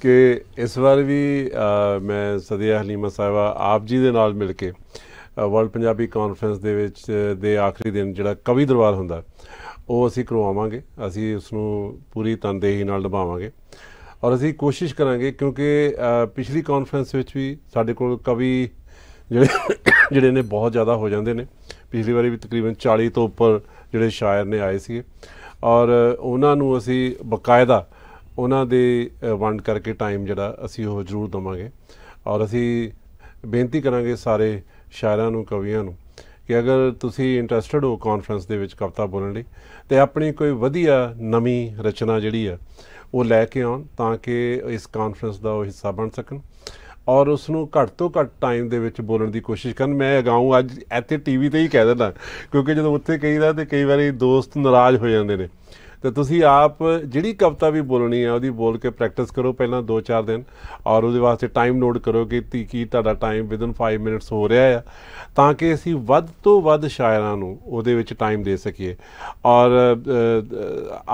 ਕਿ ਇਸ ਵਾਰ ਵੀ ਮੈਂ ਸਦੀਆ ਹਲੀਮਾ ਸਾਹਿਬਾ ਆਪ ਜੀ ਦੇ ਨਾਲ ਮਿਲ ਕੇ ਵਰਲਡ ਪੰਜਾਬੀ ਕਾਨਫਰੰਸ ਦੇ ਵਿੱਚ ਦੇ ਆਖਰੀ ਦਿਨ ਜਿਹੜਾ ਕਵੀ ਦਰਬਾਰ ਹੁੰਦਾ ਉਹ ਅਸੀਂ ਕਰਵਾਵਾਂਗੇ ਅਸੀਂ ਉਸ ਨੂੰ ਪੂਰੀ ਤਨਦੇਹੀ ਨਾਲ ਨਿਭਾਵਾਂਗੇ ਔਰ ਅਸੀਂ ਕੋਸ਼ਿਸ਼ ਕਰਾਂਗੇ ਕਿਉਂਕਿ ਪਿਛਲੀ ਕਾਨਫਰੰਸ ਵਿੱਚ ਵੀ ਸਾਡੇ ਕੋਲ ਕਵੀ ਜਿਹੜੇ ਜਿਹੜੇ ਨੇ ਬਹੁਤ ਜ਼ਿਆਦਾ ਹੋ ਜਾਂਦੇ ਨੇ ਪਿਛਲੀ ਵਾਰੀ ਵੀ ਤਕਰੀਬਨ 40 ਤੋਂ ਉੱਪਰ ਜਿਹੜੇ ਸ਼ਾਇਰ ਨੇ ਆਏ ਸੀ ਔਰ ਉਹਨਾਂ ਨੂੰ ਅਸੀਂ ਬਕਾਇਦਾ ਉਹਨਾਂ ਦੇ ਵੰਡ ਕਰਕੇ ਟਾਈਮ ਜਿਹੜਾ ਅਸੀਂ ਉਹ ਜ਼ਰੂਰ ਦਵਾਂਗੇ ਔਰ ਅਸੀਂ ਬੇਨਤੀ ਕਰਾਂਗੇ ਸਾਰੇ ਸ਼ਾਇਰਾਂ ਨੂੰ ਕਵੀਆਂ ਨੂੰ ਕਿ ਅਗਰ ਤੁਸੀਂ ਇੰਟਰਸਟਿਡ ਹੋ ਕਾਨਫਰੰਸ ਦੇ ਵਿੱਚ ਕਵਤਾ ਬੋਲਣ ਲਈ ਤੇ ਆਪਣੀ ਕੋਈ ਵਧੀਆ ਨਵੀਂ ਰਚਨਾ ਜਿਹੜੀ ਆ ਉਹ ਲੈ ਕੇ ਆਉਣ ਤਾਂ ਕਿ ਇਸ ਕਾਨਫਰੰਸ ਦਾ ਉਹ ਹਿੱਸਾ ਬਣ ਸਕਣ ਔਰ ਉਸ ਨੂੰ ਘੱਟ ਤੋਂ ਘੱਟ ਟਾਈਮ ਦੇ ਵਿੱਚ ਬੋਲਣ ਦੀ ਕੋਸ਼ਿਸ਼ ਕਰਨ ਮੈਂ ਅਗਾਉਂ ਅੱਜ ਇੱਥੇ ਟੀਵੀ ਤੇ ਹੀ ਕਹਿ ਦਿੰਦਾ ਕਿਉਂਕਿ ਜਦੋਂ ਉੱਥੇ ਕਹੀਦਾ ਤੇ ਕਈ ਵਾਰੀ ਦੋਸਤ ਨਾਰਾਜ਼ ਹੋ ਜਾਂਦੇ ਨੇ ਤੇ ਤੁਸੀਂ ਆਪ ਜਿਹੜੀ ਕਵਤਾ ਵੀ ਬੋਲਣੀ ਆ ਉਹਦੀ ਬੋਲ ਕੇ ਪ੍ਰੈਕਟਿਸ ਕਰੋ ਪਹਿਲਾਂ 2-4 ਦਿਨ ਔਰ ਉਹਦੇ ਵਾਸਤੇ ਟਾਈਮ ਨੋਟ ਕਰੋ ਕਿ ਕੀ ਤੁਹਾਡਾ ਟਾਈਮ ਵਿਦਨ 5 ਮਿੰਟਸ ਹੋ ਰਿਹਾ ਆ ਤਾਂ ਕਿ ਅਸੀਂ ਵੱਧ ਤੋਂ ਵੱਧ ਸ਼ਾਇਰਾਂ ਨੂੰ ਉਹਦੇ ਵਿੱਚ ਟਾਈਮ ਦੇ ਸਕੀਏ ਔਰ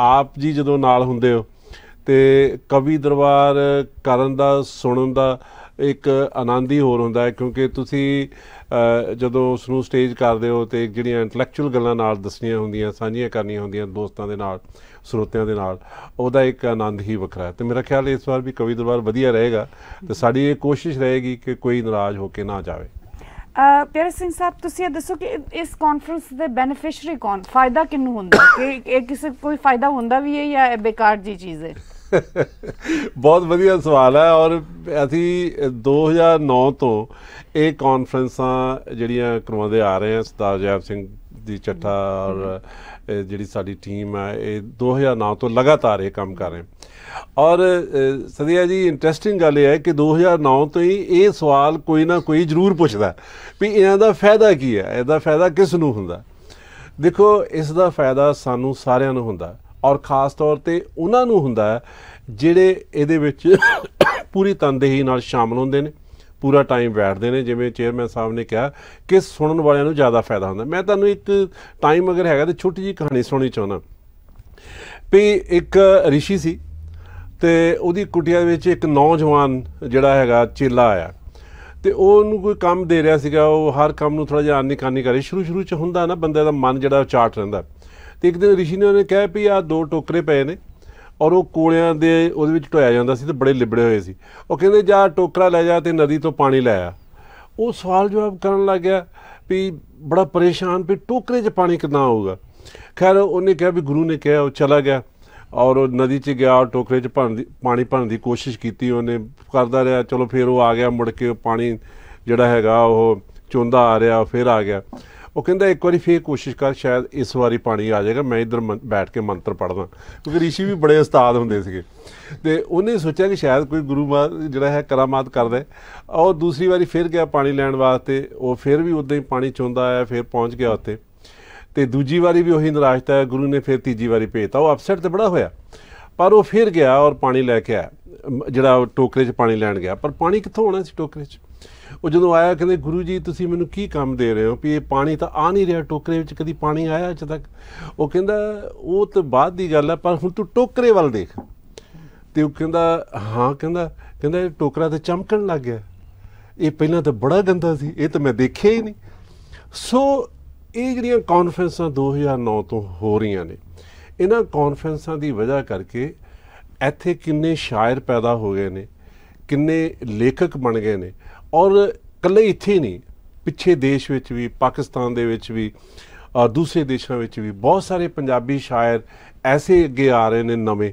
ਆਪ ਜੀ ਜਦੋਂ ਨਾਲ ਹੁੰਦੇ ਹੋ ਤੇ ਕਵੀ ਦਰਬਾਰ ਕਰਨ ਦਾ ਸੁਣਨ ਦਾ ਇੱਕ ਆਨੰਦ ਹੀ ਹੋਰ ਹੁੰਦਾ ਹੈ ਕਿਉਂਕਿ ਤੁਸੀਂ ਜਦੋਂ ਉਸ ਨੂੰ ਸਟੇਜ ਕਰਦੇ ਹੋ ਤੇ ਜਿਹੜੀਆਂ ਇੰਟੈਲੈਕਚੁਅਲ ਗੱਲਾਂ ਨਾਲ ਦੱਸਣੀਆਂ ਹੁੰਦੀਆਂ ਸਾਂਝੀਆਂ ਕਰਨੀਆਂ ਹੁੰਦੀਆਂ ਦੋਸਤਾਂ ਦੇ ਨਾਲ ਸਰੋਤਿਆਂ ਦੇ ਨਾਲ ਉਹਦਾ ਇੱਕ ਆਨੰਦ ਹੀ ਵੱਖਰਾ ਹੈ ਤੇ ਮੇਰਾ ਖਿਆਲ ਇਸ ਵਾਰ ਵੀ ਕਵੀ ਦਰਬਾਰ ਵਧੀਆ ਰਹੇਗਾ ਤੇ ਸਾਡੀ ਇਹ ਕੋਸ਼ਿਸ਼ ਰਹੇਗੀ ਕਿ ਕੋਈ ਨਾਰਾਜ਼ ਹੋ ਕੇ ਨਾ ਜਾਵੇ ਪਿਆਰੇ ਸਿੰਘ ਸਾਹਿਬ ਤੁਸੀਂ ਇਹ ਦੱਸੋ ਕਿ ਇਸ ਕਾਨਫਰੰਸ ਦੇ ਬੈਨੀਫੀਸ਼ਰੀ ਕੌਣ ਫਾਇਦਾ ਕਿੰਨੂੰ ਹੁੰਦਾ ਕਿ ਇਹ ਕਿਸੇ ਕੋਈ ਫਾਇਦਾ ਹੁੰਦਾ ਵੀ ਹੈ ਜਾਂ ਬੇਕਾਰ ਜੀ ਚੀਜ਼ ਹੈ ਬਹੁਤ ਵਧੀਆ ਸਵਾਲ ਹੈ ਔਰ ਅਸੀਂ 2009 ਤੋਂ ਇਹ ਕਾਨਫਰੰਸਾਂ ਜਿਹੜੀਆਂ ਕਰਵਾਉਂਦੇ ਆ ਰਹੇ ਹਾਂ ਸਰਦਾਰ ਜੈਬ ਸਿੰਘ ਦੀ ਚੱਠਾ ਔਰ ਜਿਹੜੀ ਸਾਡੀ ਟੀਮ ਹੈ ਇਹ 2009 ਤੋਂ ਲਗਾਤਾਰ ਇਹ ਕੰਮ ਕਰ ਰਹੇ ਔਰ ਸਦੀਆ ਜੀ ਇੰਟਰਸਟਿੰਗ ਗੱਲ ਇਹ ਹੈ ਕਿ 2009 ਤੋਂ ਹੀ ਇਹ ਸਵਾਲ ਕੋਈ ਨਾ ਕੋਈ ਜ਼ਰੂਰ ਪੁੱਛਦਾ ਵੀ ਇਹਨਾਂ ਦਾ ਫਾਇਦਾ ਕੀ ਹੈ ਇਹਦਾ ਫਾਇਦਾ ਕਿਸ ਨੂੰ ਹੁੰਦਾ ਦੇਖੋ ਇਸ ਦਾ ਫਾਇਦਾ ਸਾਨੂੰ ਸਾਰਿਆਂ ਨੂੰ ਹੁੰਦਾ ਔਰ ਖਾਸ ਤੌਰ ਤੇ ਉਹਨਾਂ ਨੂੰ ਹੁੰਦਾ ਜਿਹੜੇ ਇਹਦੇ ਵਿੱਚ ਪੂਰੀ ਤਨਦੇਹੀ ਨਾਲ ਸ਼ਾਮਲ ਹੁੰਦੇ ਨੇ ਪੂਰਾ ਟਾਈਮ ਬੈਠਦੇ ਨੇ ਜਿਵੇਂ ਚੇਅਰਮੈਨ ਸਾਹਿਬ ਨੇ ਕਿਹਾ ਕਿ ਸੁਣਨ ਵਾਲਿਆਂ ਨੂੰ ਜ਼ਿਆਦਾ ਫਾਇਦਾ ਹੁੰਦਾ ਮੈਂ ਤੁਹਾਨੂੰ ਇੱਕ ਟਾਈਮ ਅਗਰ ਹੈਗਾ ਤੇ ਛੋਟੀ ਜੀ ਕਹਾਣੀ ਸੁਣਾਉਣੀ ਚਾਹੁੰਦਾ ਵੀ ਇੱਕ ਰਿਸ਼ੀ ਸੀ ਤੇ ਉਹਦੀ ਕੁਟਿਆ ਵਿੱਚ ਇੱਕ ਨੌਜਵਾਨ ਜਿਹੜਾ ਹੈਗਾ ਚੇਲਾ ਆਇਆ ਤੇ ਉਹ ਉਹਨੂੰ ਕੋਈ ਕੰਮ ਦੇ ਰਿਹਾ ਸੀਗਾ ਉਹ ਹਰ ਕੰਮ ਨੂੰ ਥੋੜਾ ਜਿਹਾ ਅਨਿਕਾਨੀ ਕਰੇ ਸ਼ੁਰੂ ਸ਼ੁਰੂ ਚ ਹੁੰਦਾ ਨਾ ਬੰਦੇ ਦਾ ਮਨ ਜਿਹੜਾ ਚਾਟ ਰਹਿੰਦਾ ਤੇ ਇੱਕ ਦਿਨ ਰਿਸ਼ੀ ਨੇ ਉਹਨੇ ਕਿਹਾ ਵੀ ਆ ਦੋ ਟੋਕਰੇ ਪਏ ਨੇ ਔਰ ਉਹ ਕੋਲਿਆਂ ਦੇ ਉਹਦੇ ਵਿੱਚ ਟੋਇਆ ਜਾਂਦਾ ਸੀ ਤੇ ਬੜੇ ਲਿਬੜੇ ਹੋਏ ਸੀ ਉਹ ਕਹਿੰਦੇ ਜਾ ਟੋਕਰਾ ਲੈ ਜਾ ਤੇ ਨਦੀ ਤੋਂ ਪਾਣੀ ਲੈ ਆ ਉਹ ਸਵਾਲ ਜਵਾਬ ਕਰਨ ਲੱਗ ਗਿਆ ਵੀ ਬੜਾ ਪਰੇਸ਼ਾਨ ਵੀ ਟੋਕਰੇ 'ਚ ਪਾਣੀ ਕਿਦਾਂ ਆਊਗਾ ਖੈਰ ਉਹਨੇ ਕਿਹਾ ਵੀ ਗੁਰੂ ਨੇ ਕਿਹਾ ਉਹ ਚਲਾ ਗਿਆ ਔਰ ਉਹ ਨਦੀ 'ਚ ਗਿਆ ਟੋਕਰੇ 'ਚ ਭਰਨ ਦੀ ਪਾਣੀ ਭਰਨ ਦੀ ਕੋਸ਼ਿਸ਼ ਕੀਤੀ ਉਹਨੇ ਕਰਦਾ ਰਿਹਾ ਚਲੋ ਫਿਰ ਉਹ ਆ ਗਿਆ ਮੁੜ ਕੇ ਪਾਣੀ ਜਿਹੜਾ ਹੈਗਾ ਉਹ ਚੁੰਦਾ ਆ ਰਿਹਾ ਫਿਰ ਆ ਗਿਆ ਉਹ ਕਹਿੰਦਾ ਇੱਕ ਵਾਰੀ ਫੇਰ ਕੋਸ਼ਿਸ਼ ਕਰ ਸ਼ਾਇਦ ਇਸ ਵਾਰੀ ਪਾਣੀ ਆ ਜਾਏਗਾ ਮੈਂ ਇਧਰ ਬੈਠ ਕੇ ਮੰਤਰ ਪੜਦਾ ਕਿਉਂਕਿ ઋષਿ ਵੀ ਬੜੇ ਉਸਤਾਦ ਹੁੰਦੇ ਸੀਗੇ ਤੇ ਉਹਨੇ ਸੋਚਿਆ ਕਿ ਸ਼ਾਇਦ ਕੋਈ ਗੁਰੂ ਮਾ ਜਿਹੜਾ ਹੈ ਕਰਾਮਾਤ ਕਰਦਾ ਔਰ ਦੂਸਰੀ ਵਾਰੀ ਫੇਰ ਗਿਆ ਪਾਣੀ ਲੈਣ ਵਾਸਤੇ ਉਹ ਫੇਰ ਵੀ ਉਦਾਂ ਹੀ ਪਾਣੀ ਚੋਂਦਾ ਆਇਆ ਫੇਰ ਪਹੁੰਚ ਗਿਆ ਉੱਥੇ ਤੇ ਦੂਜੀ ਵਾਰੀ ਵੀ ਉਹੀ ਨਿਰਾਸ਼ਤਾ ਗੁਰੂ ਨੇ ਫੇਰ ਤੀਜੀ ਵਾਰੀ ਭੇਜਤਾ ਉਹ ਅਫਸਰ ਤੇ ਬੜਾ ਹੋਇਆ ਪਰ ਉਹ ਫੇਰ ਗਿਆ ਔਰ ਪਾਣੀ ਲੈ ਕੇ ਆਇਆ ਜਿਹੜਾ ਟੋਕਰੇ 'ਚ ਪਾਣੀ ਲੈਣ ਗਿਆ ਪਰ ਪਾਣੀ ਕਿੱਥੋਂ ਆਉਣਾ ਸੀ ਟੋਕਰੇ 'ਚ ਉਹ ਜਦੋਂ ਆਇਆ ਕਹਿੰਦੇ ਗੁਰੂ ਜੀ ਤੁਸੀਂ ਮੈਨੂੰ ਕੀ ਕੰਮ ਦੇ ਰਹੇ ਹੋ ਵੀ ਇਹ ਪਾਣੀ ਤਾਂ ਆ ਨਹੀਂ ਰਿਹਾ ਟੋਕਰੇ ਵਿੱਚ ਕਦੀ ਪਾਣੀ ਆਇਆ ਅਜੇ ਤੱਕ ਉਹ ਕਹਿੰਦਾ ਉਹ ਤਾਂ ਬਾਅਦ ਦੀ ਗੱਲ ਹੈ ਪਰ ਹੁਣ ਤੂੰ ਟੋਕਰੇ ਵੱਲ ਦੇਖ ਤੇ ਉਹ ਕਹਿੰਦਾ ਹਾਂ ਕਹਿੰਦਾ ਕਹਿੰਦਾ ਇਹ ਟੋਕਰਾ ਤੇ ਚਮਕਣ ਲੱਗ ਗਿਆ ਇਹ ਪਹਿਲਾਂ ਤਾਂ ਬੜਾ ਗੰਦਾ ਸੀ ਇਹ ਤਾਂ ਮੈਂ ਦੇਖਿਆ ਹੀ ਨਹੀਂ ਸੋ ਇਹ ਜਿਹੜੀਆਂ ਕਾਨਫਰੰਸਾਂ 2009 ਤੋਂ ਹੋ ਰਹੀਆਂ ਨੇ ਇਹਨਾਂ ਕਾਨਫਰੰਸਾਂ ਦੀ ਵਜ੍ਹਾ ਕਰਕੇ ਇੱਥੇ ਕਿੰਨੇ ਸ਼ਾਇਰ ਪੈਦਾ ਹੋ ਗਏ ਨੇ ਕਿੰਨੇ ਲੇਖਕ ਬਣ ਗਏ ਨੇ ਔਰ ਕੱਲੇ ਇੱਥੇ ਨਹੀਂ ਪਿੱਛੇ ਦੇਸ਼ ਵਿੱਚ ਵੀ ਪਾਕਿਸਤਾਨ ਦੇ ਵਿੱਚ ਵੀ ਔਰ ਦੂਸਰੇ ਦੇਸ਼ਾਂ ਵਿੱਚ ਵੀ ਬਹੁਤ ਸਾਰੇ ਪੰਜਾਬੀ ਸ਼ਾਇਰ ਐਸੇ ਅੱਗੇ ਆ ਰਹੇ ਨੇ ਨਵੇਂ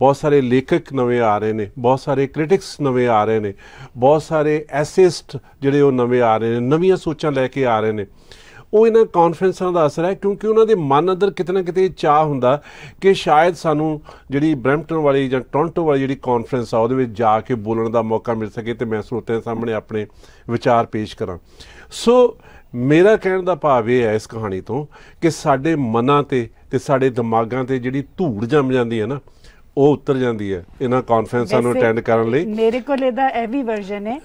ਬਹੁਤ ਸਾਰੇ ਲੇਖਕ ਨਵੇਂ ਆ ਰਹੇ ਨੇ ਬਹੁਤ ਸਾਰੇ ਕ੍ਰਿਟਿਕਸ ਨਵੇਂ ਆ ਰਹੇ ਨੇ ਬਹੁਤ ਸਾਰੇ ਐਸੇਸਟ ਜਿਹੜੇ ਉਹ ਨਵੇਂ ਆ ਰਹੇ ਨੇ ਨਵੀਆਂ ਸੋਚਾਂ ਲੈ ਕੇ ਆ ਰਹੇ ਨੇ ਉਹ ਇਹਨਾਂ ਕਾਨਫਰੰਸਾਂ ਦਾ ਅਸਰ ਹੈ ਕਿਉਂਕਿ ਉਹਨਾਂ ਦੇ ਮਨ ਅੰਦਰ ਕਿਤੇ ਨਾ ਕਿਤੇ ਚਾਹ ਹੁੰਦਾ ਕਿ ਸ਼ਾਇਦ ਸਾਨੂੰ ਜਿਹੜੀ ਬ੍ਰੈਂਪਟਨ ਵਾਲੀ ਜਾਂ ਟੋਰਾਂਟੋ ਵਾਲੀ ਜਿਹੜੀ ਕਾਨਫਰੰਸ ਆ ਉਹਦੇ ਵਿੱਚ ਜਾ ਕੇ ਬੋਲਣ ਦਾ ਮੌਕਾ ਮਿਲ ਸਕੇ ਤੇ ਮੈਂ ਸਰੋਤਿਆਂ ਸਾਹਮਣੇ ਆਪਣੇ ਵਿਚਾਰ ਪੇਸ਼ ਕਰਾਂ ਸੋ ਮੇਰਾ ਕਹਿਣ ਦਾ ਭਾਵ ਇਹ ਹੈ ਇਸ ਕਹਾਣੀ ਤੋਂ ਕਿ ਸਾਡੇ ਮਨਾਂ ਤੇ ਤੇ ਸਾਡੇ ਦਿਮਾਗਾਂ ਤੇ ਜਿਹੜੀ ਧੂੜ ਜੰਮ ਜਾਂਦੀ ਹੈ ਨਾ ਉਹ ਉਤਰ ਜਾਂਦੀ ਹੈ ਇਹਨਾਂ ਕਾਨਫਰੰਸਾਂ ਨੂੰ ਅਟੈਂਡ ਕਰਨ ਲਈ ਮੇਰੇ ਕੋਲ ਇਹਦਾ ਐ ਵੀ ਵਰਜ਼ਨ ਹੈ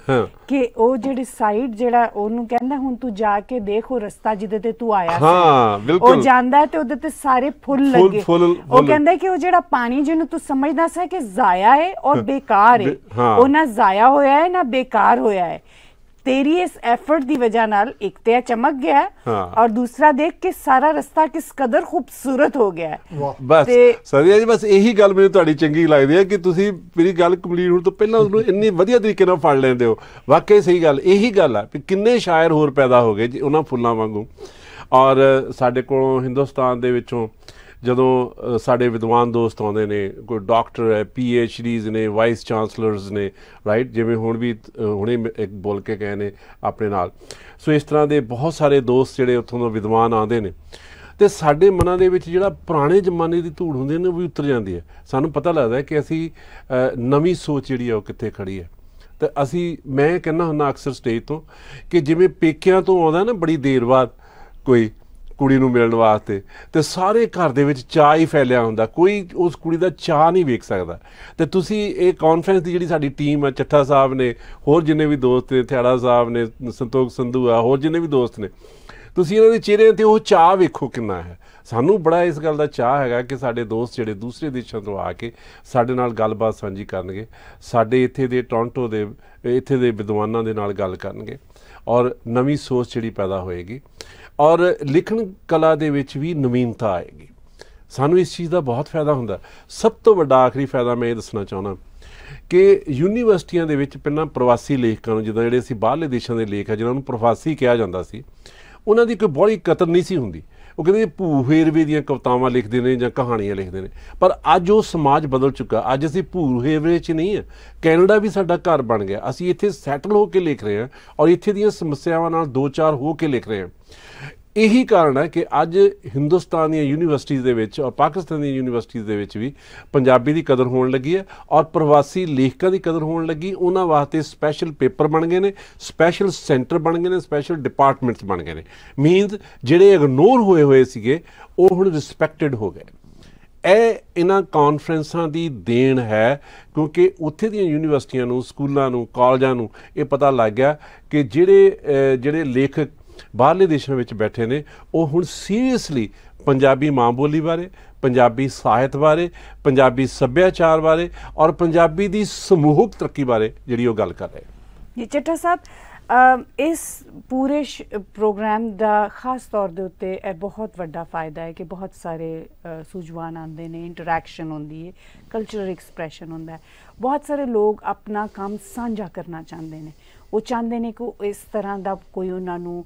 ਕਿ ਉਹ ਜਿਹੜੀ ਸਾਈਡ ਜਿਹੜਾ ਉਹਨੂੰ ਕਹਿੰਦਾ ਹੁਣ ਤੂੰ ਜਾ ਕੇ ਦੇਖ ਉਹ ਰਸਤਾ ਜਿੱਦੇ ਤੇ ਤੂੰ ਆਇਆ ਹਾਂ ਬਿਲਕੁਲ ਉਹ ਜਾਂਦਾ ਤੇ ਉਹਦੇ ਤੇ ਸਾਰੇ ਫੁੱਲ ਲੱਗੇ ਉਹ ਕਹਿੰਦਾ ਕਿ ਉਹ ਜਿਹੜਾ ਪਾਣੀ ਜਿਹਨੂੰ ਤੂੰ ਸਮਝਦਾ ਸੀ ਕਿ ਜ਼ਾਇਆ ਹੈ ਔਰ ਬੇਕਾਰ ਹੈ ਉਹ ਨਾ ਜ਼ਾਇਆ ਹੋਇਆ ਹੈ ਨਾ ਬੇਕਾਰ ਹੋਇਆ ਹੈ ਤੇਰੀ ਇਸ ਐਫਰਟ ਦੀ ਵਜ੍ਹਾ ਨਾਲ ਇੱਕ ਤੇ ਚਮਕ ਗਿਆ ਔਰ ਦੂਸਰਾ ਦੇਖ ਕੇ ਸਾਰਾ ਰਸਤਾ ਕਿਸ ਕਦਰ ਖੂਬਸੂਰਤ ਹੋ ਗਿਆ ਬਸ ਸਰੀਆ ਜੀ ਬਸ ਇਹੀ ਗੱਲ ਮੈਨੂੰ ਤੁਹਾਡੀ ਚੰਗੀ ਲੱਗਦੀ ਹੈ ਕਿ ਤੁਸੀਂ ਮੇਰੀ ਗੱਲ ਕੰਪਲੀਟ ਹੋਣ ਤੋਂ ਪਹਿਲਾਂ ਉਹਨੂੰ ਇੰਨੀ ਵਧੀਆ ਤਰੀਕੇ ਨਾਲ ਫੜ ਲੈਂਦੇ ਹੋ ਵਾਕਈ ਸਹੀ ਗੱਲ ਇਹੀ ਗੱਲ ਆ ਕਿ ਕਿੰਨੇ ਸ਼ਾਇਰ ਹੋਰ ਪੈਦਾ ਹੋ ਗਏ ਜੀ ਉਹਨਾਂ ਫੁੱਲਾਂ ਵਾਂਗੂ ਔਰ ਸਾਡੇ ਕੋਲੋਂ ਹਿੰਦੁਸਤਾਨ ਦੇ ਵਿੱਚੋਂ ਜਦੋਂ ਸਾਡੇ ਵਿਦਵਾਨ ਦੋਸਤ ਆਉਂਦੇ ਨੇ ਕੋਈ ਡਾਕਟਰ ਹੈ ਪੀ ਐਚ ਡੀਜ਼ ਨੇ ਵਾਈਸ ਚਾਂਸਲਰਸ ਨੇ ਰਾਈਟ ਜਿਵੇਂ ਹੁਣ ਵੀ ਹੁਣੇ ਇੱਕ ਬੋਲ ਕੇ ਕਹੇ ਨੇ ਆਪਣੇ ਨਾਲ ਸੋ ਇਸ ਤਰ੍ਹਾਂ ਦੇ ਬਹੁਤ ਸਾਰੇ ਦੋਸਤ ਜਿਹੜੇ ਉੱਥੋਂ ਦੇ ਵਿਦਵਾਨ ਆਉਂਦੇ ਨੇ ਤੇ ਸਾਡੇ ਮਨਾਂ ਦੇ ਵਿੱਚ ਜਿਹੜਾ ਪੁਰਾਣੇ ਜ਼ਮਾਨੇ ਦੀ ਧੂੜ ਹੁੰਦੀ ਨੇ ਉਹ ਵੀ ਉੱਤਰ ਜਾਂਦੀ ਹੈ ਸਾਨੂੰ ਪਤਾ ਲੱਗਦਾ ਕਿ ਅਸੀਂ ਨਵੀਂ ਸੋਚ ਜਿਹੜੀ ਹੈ ਉਹ ਕਿੱਥੇ ਖੜੀ ਹੈ ਤੇ ਅਸੀਂ ਮੈਂ ਕਹਿੰਦਾ ਹੁੰਦਾ ਅਕਸਰ ਸਟੇਜ ਤੋਂ ਕਿ ਜਿਵੇਂ ਪੇਕਿਆਂ ਤੋਂ ਆਉਂਦਾ ਨਾ ਬੜੀ ਦੇਰ ਬਾਅਦ ਕੋਈ ਕੁੜੀ ਨੂੰ ਮਿਲਣ ਵਾਸਤੇ ਤੇ ਸਾਰੇ ਘਰ ਦੇ ਵਿੱਚ ਚਾਹ ਹੀ ਫੈਲਿਆ ਹੁੰਦਾ ਕੋਈ ਉਸ ਕੁੜੀ ਦਾ ਚਾਹ ਨਹੀਂ ਵੇਖ ਸਕਦਾ ਤੇ ਤੁਸੀਂ ਇਹ ਕਾਨਫਰੰਸ ਦੀ ਜਿਹੜੀ ਸਾਡੀ ਟੀਮ ਹੈ ਚੱਠਾ ਸਾਹਿਬ ਨੇ ਹੋਰ ਜਿੰਨੇ ਵੀ ਦੋਸਤ ਨੇ ਥਿਆੜਾ ਸਾਹਿਬ ਨੇ ਸੰਤੋਖ ਸੰਧੂ ਆ ਹੋਰ ਜਿੰਨੇ ਵੀ ਦੋਸਤ ਨੇ ਤੁਸੀਂ ਇਹਨਾਂ ਦੇ ਚਿਹਰੇ ਤੇ ਉਹ ਚਾਹ ਵੇਖੋ ਕਿੰਨਾ ਹੈ ਸਾਨੂੰ ਬੜਾ ਇਸ ਗੱਲ ਦਾ ਚਾਹ ਹੈਗਾ ਕਿ ਸਾਡੇ ਦੋਸਤ ਜਿਹੜੇ ਦੂਸਰੇ ਦੇਸ਼ਾਂ ਤੋਂ ਆ ਕੇ ਸਾਡੇ ਨਾਲ ਗੱਲਬਾਤ ਸਾਂਝੀ ਕਰਨਗੇ ਸਾਡੇ ਇੱਥੇ ਦੇ ਟੋਰਾਂਟੋ ਦੇ ਇੱਥੇ ਦੇ ਵਿਦਵਾਨਾਂ ਦੇ ਨਾਲ ਗੱਲ ਕਰਨਗੇ ਔਰ ਨਵੀਂ ਸੋਚ ਜਿਹੜੀ ਪੈਦਾ ਹੋਏਗੀ ਔਰ ਲਿਖਣ ਕਲਾ ਦੇ ਵਿੱਚ ਵੀ ਨਵੀਨਤਾ ਆਏਗੀ ਸਾਨੂੰ ਇਸ ਚੀਜ਼ ਦਾ ਬਹੁਤ ਫਾਇਦਾ ਹੁੰਦਾ ਸਭ ਤੋਂ ਵੱਡਾ ਆਖਰੀ ਫਾਇਦਾ ਮੈਂ ਇਹ ਦੱਸਣਾ ਚਾਹੁੰਦਾ ਕਿ ਯੂਨੀਵਰਸਿਟੀਆਂ ਦੇ ਵਿੱਚ ਪਹਿਲਾਂ ਪ੍ਰਵਾਸੀ ਲੇਖਕਾਂ ਨੂੰ ਜਿਹੜੇ ਅਸੀਂ ਬਾਹਰਲੇ ਦੇਸ਼ਾਂ ਦੇ ਲੇਖ ਆ ਜਿਨ੍ਹਾਂ ਨੂੰ ਪ੍ਰਵਾਸੀ ਕਿਹਾ ਜਾਂਦਾ ਸੀ ਉਹਨਾਂ ਦੀ ਕੋਈ ਬੜੀ ਕਦਰ ਨਹੀਂ ਸੀ ਹੁੰਦੀ ਉਹ ਕਹਿੰਦੇ ਭੂ ਫੇਰਵੇ ਦੀਆਂ ਕਵਿਤਾਵਾਂ ਲਿਖਦੇ ਨੇ ਜਾਂ ਕਹਾਣੀਆਂ ਲਿਖਦੇ ਨੇ ਪਰ ਅੱਜ ਉਹ ਸਮਾਜ ਬਦਲ ਚੁੱਕਾ ਅੱਜ ਅਸੀਂ ਭੂ ਰਵੇ 'ਚ ਨਹੀਂ ਹੈ ਕੈਨੇਡਾ ਵੀ ਸਾਡਾ ਘਰ ਬਣ ਗਿਆ ਅਸੀਂ ਇੱਥੇ ਸੈਟਲ ਹੋ ਕੇ ਲਿਖ ਰਹੇ ਹਾਂ ਔਰ ਇੱਥੇ ਦੀਆਂ ਸਮੱਸਿਆਵਾਂ ਨਾਲ ਦੋ ਚਾਰ ਹੋ ਕੇ ਲਿਖ ਰਹੇ ਹਾਂ ਇਹੀ ਕਾਰਨ ਹੈ ਕਿ ਅੱਜ ਹਿੰਦੁਸਤਾਨ ਦੀਆਂ ਯੂਨੀਵਰਸਿਟੀਆਂ ਦੇ ਵਿੱਚ ਔਰ ਪਾਕਿਸਤਾਨ ਦੀਆਂ ਯੂਨੀਵਰਸਿਟੀਆਂ ਦੇ ਵਿੱਚ ਵੀ ਪੰਜਾਬੀ ਦੀ ਕਦਰ ਹੋਣ ਲੱਗੀ ਹੈ ਔਰ ਪ੍ਰਵਾਸੀ ਲੇਖਕਾਂ ਦੀ ਕਦਰ ਹੋਣ ਲੱਗੀ ਉਹਨਾਂ ਵਾਸਤੇ ਸਪੈਸ਼ਲ ਪੇਪਰ ਬਣ ਗਏ ਨੇ ਸਪੈਸ਼ਲ ਸੈਂਟਰ ਬਣ ਗਏ ਨੇ ਸਪੈਸ਼ਲ ਡਿਪਾਰਟਮੈਂਟਸ ਬਣ ਗਏ ਨੇ ਮੀਨਸ ਜਿਹੜੇ ਇਗਨੋਰ ਹੋਏ ਹੋਏ ਸੀਗੇ ਉਹ ਹੁਣ ਰਿਸਪੈਕਟਡ ਹੋ ਗਏ ਇਹ ਇਹਨਾਂ ਕਾਨਫਰੰਸਾਂ ਦੀ ਦੇਣ ਹੈ ਕਿਉਂਕਿ ਉੱਥੇ ਦੀਆਂ ਯੂਨੀਵਰਸਿਟੀਆਂ ਨੂੰ ਸਕੂਲਾਂ ਨੂੰ ਕਾਲਜਾਂ ਨੂੰ ਇਹ ਪਤਾ ਲੱਗ ਗਿਆ ਕਿ ਜਿਹੜੇ ਜਿਹੜੇ ਲੇਖਕ ਬਾਹਰਲੇ ਦੇਸ਼ਾਂ ਵਿੱਚ ਬੈਠੇ ਨੇ ਉਹ ਹੁਣ ਸੀਰੀਅਸਲੀ ਪੰਜਾਬੀ ਮਾਂ ਬੋਲੀ ਬਾਰੇ ਪੰਜਾਬੀ ਸਾਹਿਤ ਬਾਰੇ ਪੰਜਾਬੀ ਸੱਭਿਆਚਾਰ ਬਾਰੇ ਔਰ ਪੰਜਾਬੀ ਦੀ ਸਮੂਹਕ ਤਰੱਕੀ ਬਾਰੇ ਜਿਹੜੀ ਉਹ ਗੱਲ ਕਰ ਰਹੇ ਜੀ ਚੱਟਾ ਸਾਹਿਬ ਇਸ ਪੂਰੇ ਪ੍ਰੋਗਰਾਮ ਦਾ ਖਾਸ ਤੌਰ ਦੇ ਉੱਤੇ ਇਹ ਬਹੁਤ ਵੱਡਾ ਫਾਇਦਾ ਹੈ ਕਿ ਬਹੁਤ ਸਾਰੇ ਸੂਝਵਾਨ ਆਉਂਦੇ ਨੇ ਇੰਟਰੈਕਸ਼ਨ ਹੁੰਦੀ ਹੈ ਕਲਚਰਲ ਐਕਸਪ੍ਰੈਸ਼ਨ ਹੁੰਦਾ ਹੈ ਬਹੁਤ ਸਾਰੇ ਲੋਕ ਆਪਣਾ ਕੰਮ ਸਾਂਝਾ ਕਰਨਾ ਚਾਹੁੰਦੇ ਨੇ ਉਹ ਚਾਹੁੰਦੇ ਨੇ ਕਿ ਇਸ ਤਰ੍ਹਾਂ ਦਾ ਕੋਈ ਉਹਨਾਂ ਨੂੰ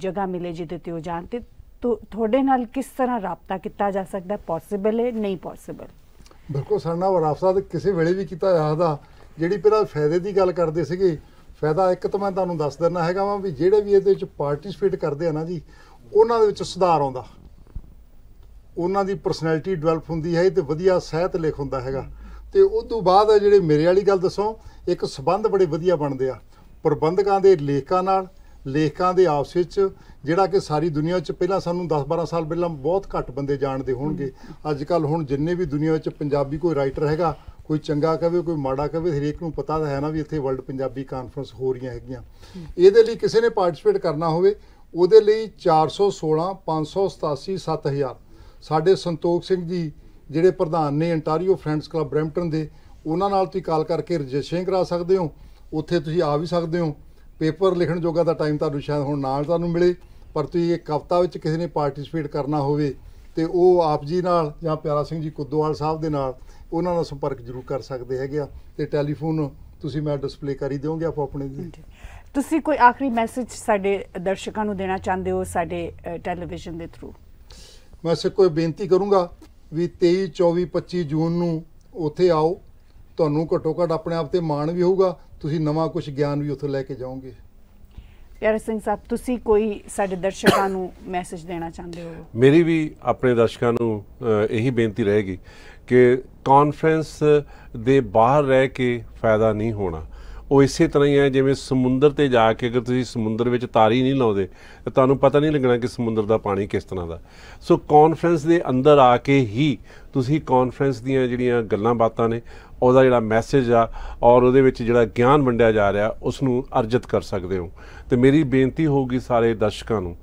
ਜਗ੍ਹਾ ਮਿਲੇ ਜਿਹਦੇ ਤੇ ਉਹ ਜਾਣ ਤੇ ਤੁਹਾਡੇ ਨਾਲ ਕਿਸ ਤਰ੍ਹਾਂ ਰابطਾ ਕੀਤਾ ਜਾ ਸਕਦਾ ਪੋਸੀਬਲ ਹੈ ਨਹੀਂ ਪੋਸੀਬਲ ਬਿਲਕੁਲ ਸਾਡਾ ਵਰਾਫਤਾ ਤੇ ਕਿਸੇ ਵੇਲੇ ਵੀ ਕੀਤਾ ਜਾਂਦਾ ਜਿਹੜੀ ਪਹਿਲਾਂ ਫਾਇਦੇ ਦੀ ਗੱਲ ਕਰਦੇ ਸੀਗੇ ਫਾਇਦਾ ਇੱਕ ਤਾਂ ਮੈਂ ਤੁਹਾਨੂੰ ਦੱਸ ਦਿੰਨਾ ਹੈਗਾ ਵਾ ਵੀ ਜਿਹੜੇ ਵੀ ਇਹਦੇ ਵਿੱਚ ਪਾਰਟਿਸਿਪੇਟ ਕਰਦੇ ਆ ਨਾ ਜੀ ਉਹਨਾਂ ਦੇ ਵਿੱਚ ਸੁਧਾਰ ਆਉਂਦਾ ਉਹਨਾਂ ਦੀ ਪਰਸਨੈਲਿਟੀ ਡਿਵੈਲਪ ਹੁੰਦੀ ਹੈ ਤੇ ਵਧੀਆ ਸਿਹਤ ਲੇਖ ਹੁੰਦਾ ਹੈਗਾ ਤੇ ਉਸ ਤੋਂ ਬਾਅਦ ਜਿਹੜੇ ਮੇਰੇ ਵਾਲੀ ਗੱਲ ਦੱਸੋ ਇੱਕ ਸਬੰਧ ਬੜੇ ਵਧੀਆ ਬਣਦੇ ਆ ਪ੍ਰਬੰਧਕਾਂ ਦੇ ਲੇਖਕਾਂ ਨਾਲ ਲੇਖਕਾਂ ਦੇ ਆਪਸ ਵਿੱਚ ਜਿਹੜਾ ਕਿ ਸਾਰੀ ਦੁਨੀਆ ਵਿੱਚ ਪਹਿਲਾਂ ਸਾਨੂੰ 10-12 ਸਾਲ ਪਹਿਲਾਂ ਬਹੁਤ ਘੱਟ ਬੰਦੇ ਜਾਣਦੇ ਹੋਣਗੇ ਅੱਜ ਕੱਲ ਹੁਣ ਜਿੰਨੇ ਵੀ ਦੁਨੀਆ ਵਿੱਚ ਪੰਜਾਬੀ ਕੋਈ ਰਾਈਟਰ ਹੈਗਾ ਕੋਈ ਚੰਗਾ ਕਵੇ ਕੋਈ ਮਾੜਾ ਕਵੇ ਹਰੇਕ ਨੂੰ ਪਤਾ ਹੈ ਨਾ ਵੀ ਇੱਥੇ ਵਰਲਡ ਪੰਜਾਬੀ ਕਾਨਫਰੰਸ ਹੋ ਰਹੀਆਂ ਹੈਗੀਆਂ ਇਹਦੇ ਲਈ ਕਿਸੇ ਨੇ ਪਾਰਟਿਸਿਪੇਟ ਕਰਨਾ ਹੋਵੇ ਉਹਦੇ ਲਈ 416 587 7000 ਸਾਡੇ ਸੰਤੋਖ ਸਿੰਘ ਜੀ ਜਿਹੜੇ ਪ੍ਰਧਾਨ ਨੇ ਅੰਟਾਰੀਓ ਫਰੈਂਡਸ ਕਲੱਬ ਬ੍ਰੈਂਪਟਨ ਦੇ ਉਹਨਾਂ ਨਾਲ ਤੁਸੀਂ ਕਾਲ ਕਰਕੇ ਰਜਿਸਟ੍ਰੇਸ਼ਨ ਕਰਾ ਸਕਦੇ ਹੋ ਉੱਥੇ ਤੁਸੀਂ ਆ ਵੀ ਸਕਦੇ ਹੋ ਪੇਪਰ ਲਿਖਣ ਜੋਗਾ ਦਾ ਟਾਈਮ ਤੁਹਾਨੂੰ ਸ਼ਾਇਦ ਹੁਣ ਨਾਲ ਤੁਹਾਨੂੰ ਮਿਲੇ ਪਰ ਤੁਸੀਂ ਇੱਕ ਹਫਤਾ ਵਿੱਚ ਕਿਸੇ ਨੇ ਪਾਰਟਿਸਿਪੇਟ ਕਰਨਾ ਹੋਵੇ ਤੇ ਉਹ ਆਪ ਜੀ ਨਾਲ ਜਾਂ ਪਿਆਰਾ ਸਿੰਘ ਜੀ ਕੁੱਦੋਵਾਲ ਸਾਹਿਬ ਦੇ ਨਾਲ ਉਹਨਾਂ ਨਾਲ ਸੰਪਰਕ ਜ਼ਰੂਰ ਕਰ ਸਕਦੇ ਹੈਗੇ ਆ ਤੇ ਟੈਲੀਫੋਨ ਤੁਸੀਂ ਮੈਂ ਡਿਸਪਲੇ ਕਰੀ ਦਿਓਗੇ ਆਪ ਆਪਣੇ ਜੀ ਤੁਸੀਂ ਕੋਈ ਆਖਰੀ ਮੈਸੇਜ ਸਾਡੇ ਦਰਸ਼ਕਾਂ ਨੂੰ ਦੇਣਾ ਚਾਹੁੰਦੇ ਹੋ ਸਾਡੇ ਟੈਲੀਵਿਜ਼ਨ ਦੇ ਥਰੂ ਮੈਂ ਸੇ ਕੋਈ ਬੇਨਤੀ ਕਰੂੰਗਾ ਵੀ 23 24 25 ਜੂਨ ਨੂੰ ਉੱਥੇ ਆਓ ਤੁਹਾਨੂੰ ਘਟੋ ਘਟ ਆਪਣੇ ਆਪ ਤੇ ਮਾਣ ਵੀ ਹੋਊਗਾ ਤੁਸੀਂ ਨਵਾਂ ਕੁਝ ਗਿਆਨ ਵੀ ਉੱਥੋਂ ਲੈ ਕੇ ਜਾਓਗੇ ਪਿਆਰੇ ਸਿੰਘ ਸਾਹਿਬ ਤੁਸੀਂ ਕੋਈ ਸਾਡੇ ਦਰਸ਼ਕਾਂ ਨੂੰ ਮੈਸੇਜ ਦੇਣਾ ਚਾਹੁੰਦੇ ਹੋ ਮੇਰੀ ਵੀ ਆਪਣੇ ਦਰਸ਼ਕਾਂ ਨੂੰ ਇਹੀ ਬੇਨਤੀ ਰਹੇਗੀ ਕਿ ਕਾਨਫਰੰਸ ਦੇ ਬਾਹਰ ਰਹਿ ਕੇ ਫਾਇਦਾ ਨਹੀਂ ਹੋਣਾ ਉਹ ਇਸੇ ਤਰ੍ਹਾਂ ਹੀ ਹੈ ਜਿਵੇਂ ਸਮੁੰਦਰ ਤੇ ਜਾ ਕੇ ਅਗਰ ਤੁਸੀਂ ਸਮੁੰਦਰ ਵਿੱਚ ਤਾਰੀ ਨਹੀਂ ਲਾਉਂਦੇ ਤਾਂ ਤੁਹਾਨੂੰ ਪਤਾ ਨਹੀਂ ਲੱਗਣਾ ਕਿ ਸਮੁੰਦਰ ਦਾ ਪਾਣੀ ਕਿਸ ਤਰ੍ਹਾਂ ਦਾ ਸੋ ਕਾਨਫਰੰਸ ਦੇ ਅੰਦਰ ਆ ਕੇ ਹੀ ਤੁਸੀਂ ਕਾਨਫਰੰਸ ਦੀਆਂ ਜਿਹੜੀਆਂ ਗੱਲਾਂ ਬਾਤਾਂ ਨੇ ਉਹਦਾ ਜਿਹੜਾ ਮੈਸੇਜ ਆ ਔਰ ਉਹਦੇ ਵਿੱਚ ਜਿਹੜਾ ਗਿਆਨ ਵੰਡਿਆ ਜਾ ਰਿਹਾ ਉਸ ਨੂੰ ਅਰਜਿਤ ਕਰ ਸਕਦੇ ਹੋ ਤੇ ਮੇਰੀ ਬੇਨਤੀ ਹੋਊਗੀ ਸਾਰੇ ਦਰਸ਼ਕਾਂ ਨੂੰ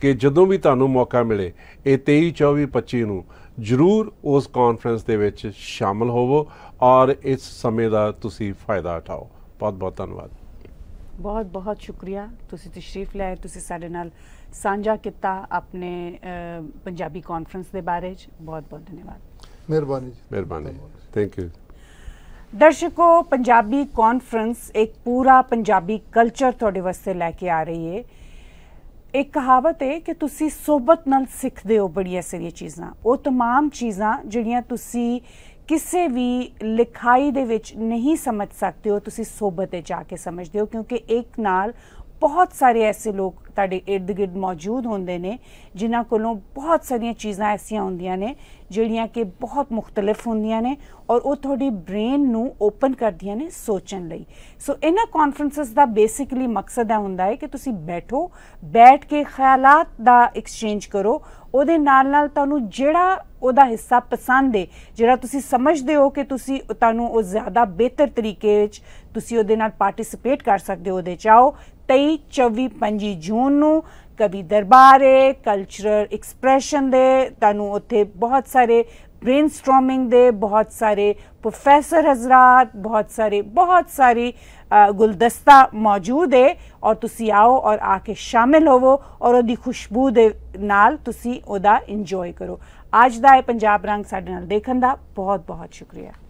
ਕਿ ਜਦੋਂ ਵੀ ਤੁਹਾਨੂੰ ਮੌਕਾ ਮਿਲੇ ਇਹ 23 24 25 ਨੂੰ ਜ਼ਰੂਰ ਉਸ ਕਾਨਫਰੰਸ ਦੇ ਵਿੱਚ ਸ਼ਾਮਲ ਹੋਵੋ ਔਰ ਇਸ ਸਮੇਂ ਦਾ ਤੁਸੀਂ ਫਾਇਦਾ ਉਠਾਓ ਬਹੁਤ ਬਹੁਤ ਧੰਨਵਾਦ ਬਹੁਤ ਬਹੁਤ ਸ਼ੁਕਰੀਆ ਤੁਸੀਂ ਤਸ਼ਰੀਫ ਲਿਆਏ ਤੁਸੀਂ ਸਾਡੇ ਨਾਲ ਸਾਂਝਾ ਕੀਤਾ ਆਪਣੇ ਪੰਜਾਬੀ ਕਾਨਫਰੰਸ ਦੇ ਬਾਰੇ ਚ ਬਹੁਤ ਬਹੁਤ ਧੰਨਵਾਦ ਮਿਹਰਬਾਨੀ ਜੀ ਮਿਹਰਬਾਨੀ ਥੈਂਕ ਯੂ ਦਰਸ਼ਕੋ ਪੰਜਾਬੀ ਕਾਨਫਰੰਸ ਇੱਕ ਪੂਰਾ ਪੰਜਾਬੀ ਕਲਚਰ ਤੁਹਾਡੇ ਵਾਸਤੇ ਲੈ ਕੇ ਆ ਰਹੀ ਹੈ ਇੱਕ ਕਹਾਵਤ ਹੈ ਕਿ ਤੁਸੀਂ ਸੋਬਤ ਨਾਲ ਸਿੱਖਦੇ ਹੋ ਬੜੀਆਂ ਸਾਰੀਆਂ ਚੀਜ਼ਾਂ ਉਹ तमाम ਚੀਜ਼ਾਂ ਜਿਹੜੀਆਂ ਤੁਸੀਂ ਕਿਸੇ ਵੀ ਲਿਖਾਈ ਦੇ ਵਿੱਚ ਨਹੀਂ ਸਮਝ ਸਕਦੇ ਹੋ ਤੁਸੀਂ ਸੋਬਤ ਤੇ ਜਾ ਕੇ ਸਮਝਦੇ ਹੋ ਕਿਉਂਕਿ ਇੱਕ ਨਾਲ ਬਹੁਤ ਸਾਰੇ ਐਸੇ ਲੋਕ ਤੁਹਾਡੇ ird gird ਮੌਜੂਦ ਹੁੰਦੇ ਨੇ ਜਿਨ੍ਹਾਂ ਕੋਲੋਂ ਬਹੁਤ ਸਾਰੀਆਂ ਚੀਜ਼ਾਂ ਐਸੀਆਂ ਹੁੰਦੀਆਂ ਨੇ ਜਿਹੜੀਆਂ ਕਿ ਬਹੁਤ ਮੁxtਲਫ ਹੁੰਦੀਆਂ ਨੇ ਔਰ ਉਹ ਤੁਹਾਡੀ ਬ੍ਰੇਨ ਨੂੰ ਓਪਨ ਕਰਦੀਆਂ ਨੇ ਸੋਚਣ ਲਈ ਸੋ ਇਹਨਾਂ ਕਾਨਫਰੰਸਸ ਦਾ ਬੇਸਿਕਲੀ ਮਕਸਦ ਹੈ ਹੁੰਦਾ ਹੈ ਕਿ ਤੁਸੀਂ ਬੈਠੋ ਬੈਠ ਕੇ ਖਿਆਲਾਂ ਦਾ ਐਕਸਚੇਂਜ ਕਰੋ ਉਹਦੇ ਨਾਲ ਨਾਲ ਤੁਹਾਨੂੰ ਜਿਹੜਾ ਉਹਦਾ ਹਿੱਸਾ ਪਸੰਦ ਹੈ ਜਿਹੜਾ ਤੁਸੀਂ ਸਮਝਦੇ ਹੋ ਕਿ ਤੁਸੀਂ ਤੁਹਾਨੂੰ ਉਹ ਜ਼ਿਆਦਾ ਬਿਹਤਰ ਤਰੀਕੇ ਵਿੱਚ ਤੁਸੀਂ ਉਹਦੇ ਨਾਲ ਪਾਰਟਿਸਿਪੇਟ ਕਰ ਸਕਦੇ ਹੋ ਉਹਦੇ ਚਾਓ 23 24 25 ਜੂਨ ਨੂੰ ਕਵੀ ਦਰਬਾਰੇ ਕਲਚਰਲ ਐਕਸਪ੍ਰੈਸ਼ਨ ਦੇ ਤੁਹਾਨੂੰ ਉੱਥੇ ਬਹੁਤ ਸਾਰੇ ਬ੍ਰੇਨਸਟਾਰਮਿੰਗ ਦੇ ਬਹੁਤ ਸਾਰੇ ਪ੍ਰੋਫੈਸਰ ਹਜ਼ਰਤ ਬਹੁਤ ਸਾਰੇ ਬਹੁਤ ਸਾਰੀ ਗੁਲਦਸਤਾ ਮੌਜੂਦ ਹੈ ਔਰ ਤੁਸੀਂ ਆਓ ਔਰ ਆ ਕੇ ਸ਼ਾਮਿਲ ਹੋਵੋ ਔਰ ਉਹਦੀ ਖੁਸ਼ਬੂ ਦੇ ਨਾਲ ਤੁਸੀਂ ਉਹਦਾ ਇੰਜੋਏ ਕਰੋ ਅੱਜ ਦਾ ਇਹ ਪੰਜਾਬ ਰੰਗ ਸਾਡੇ ਨਾਲ ਦੇਖਣ ਦਾ ਬਹੁਤ ਬਹੁਤ ਸ਼ੁਕਰੀਆ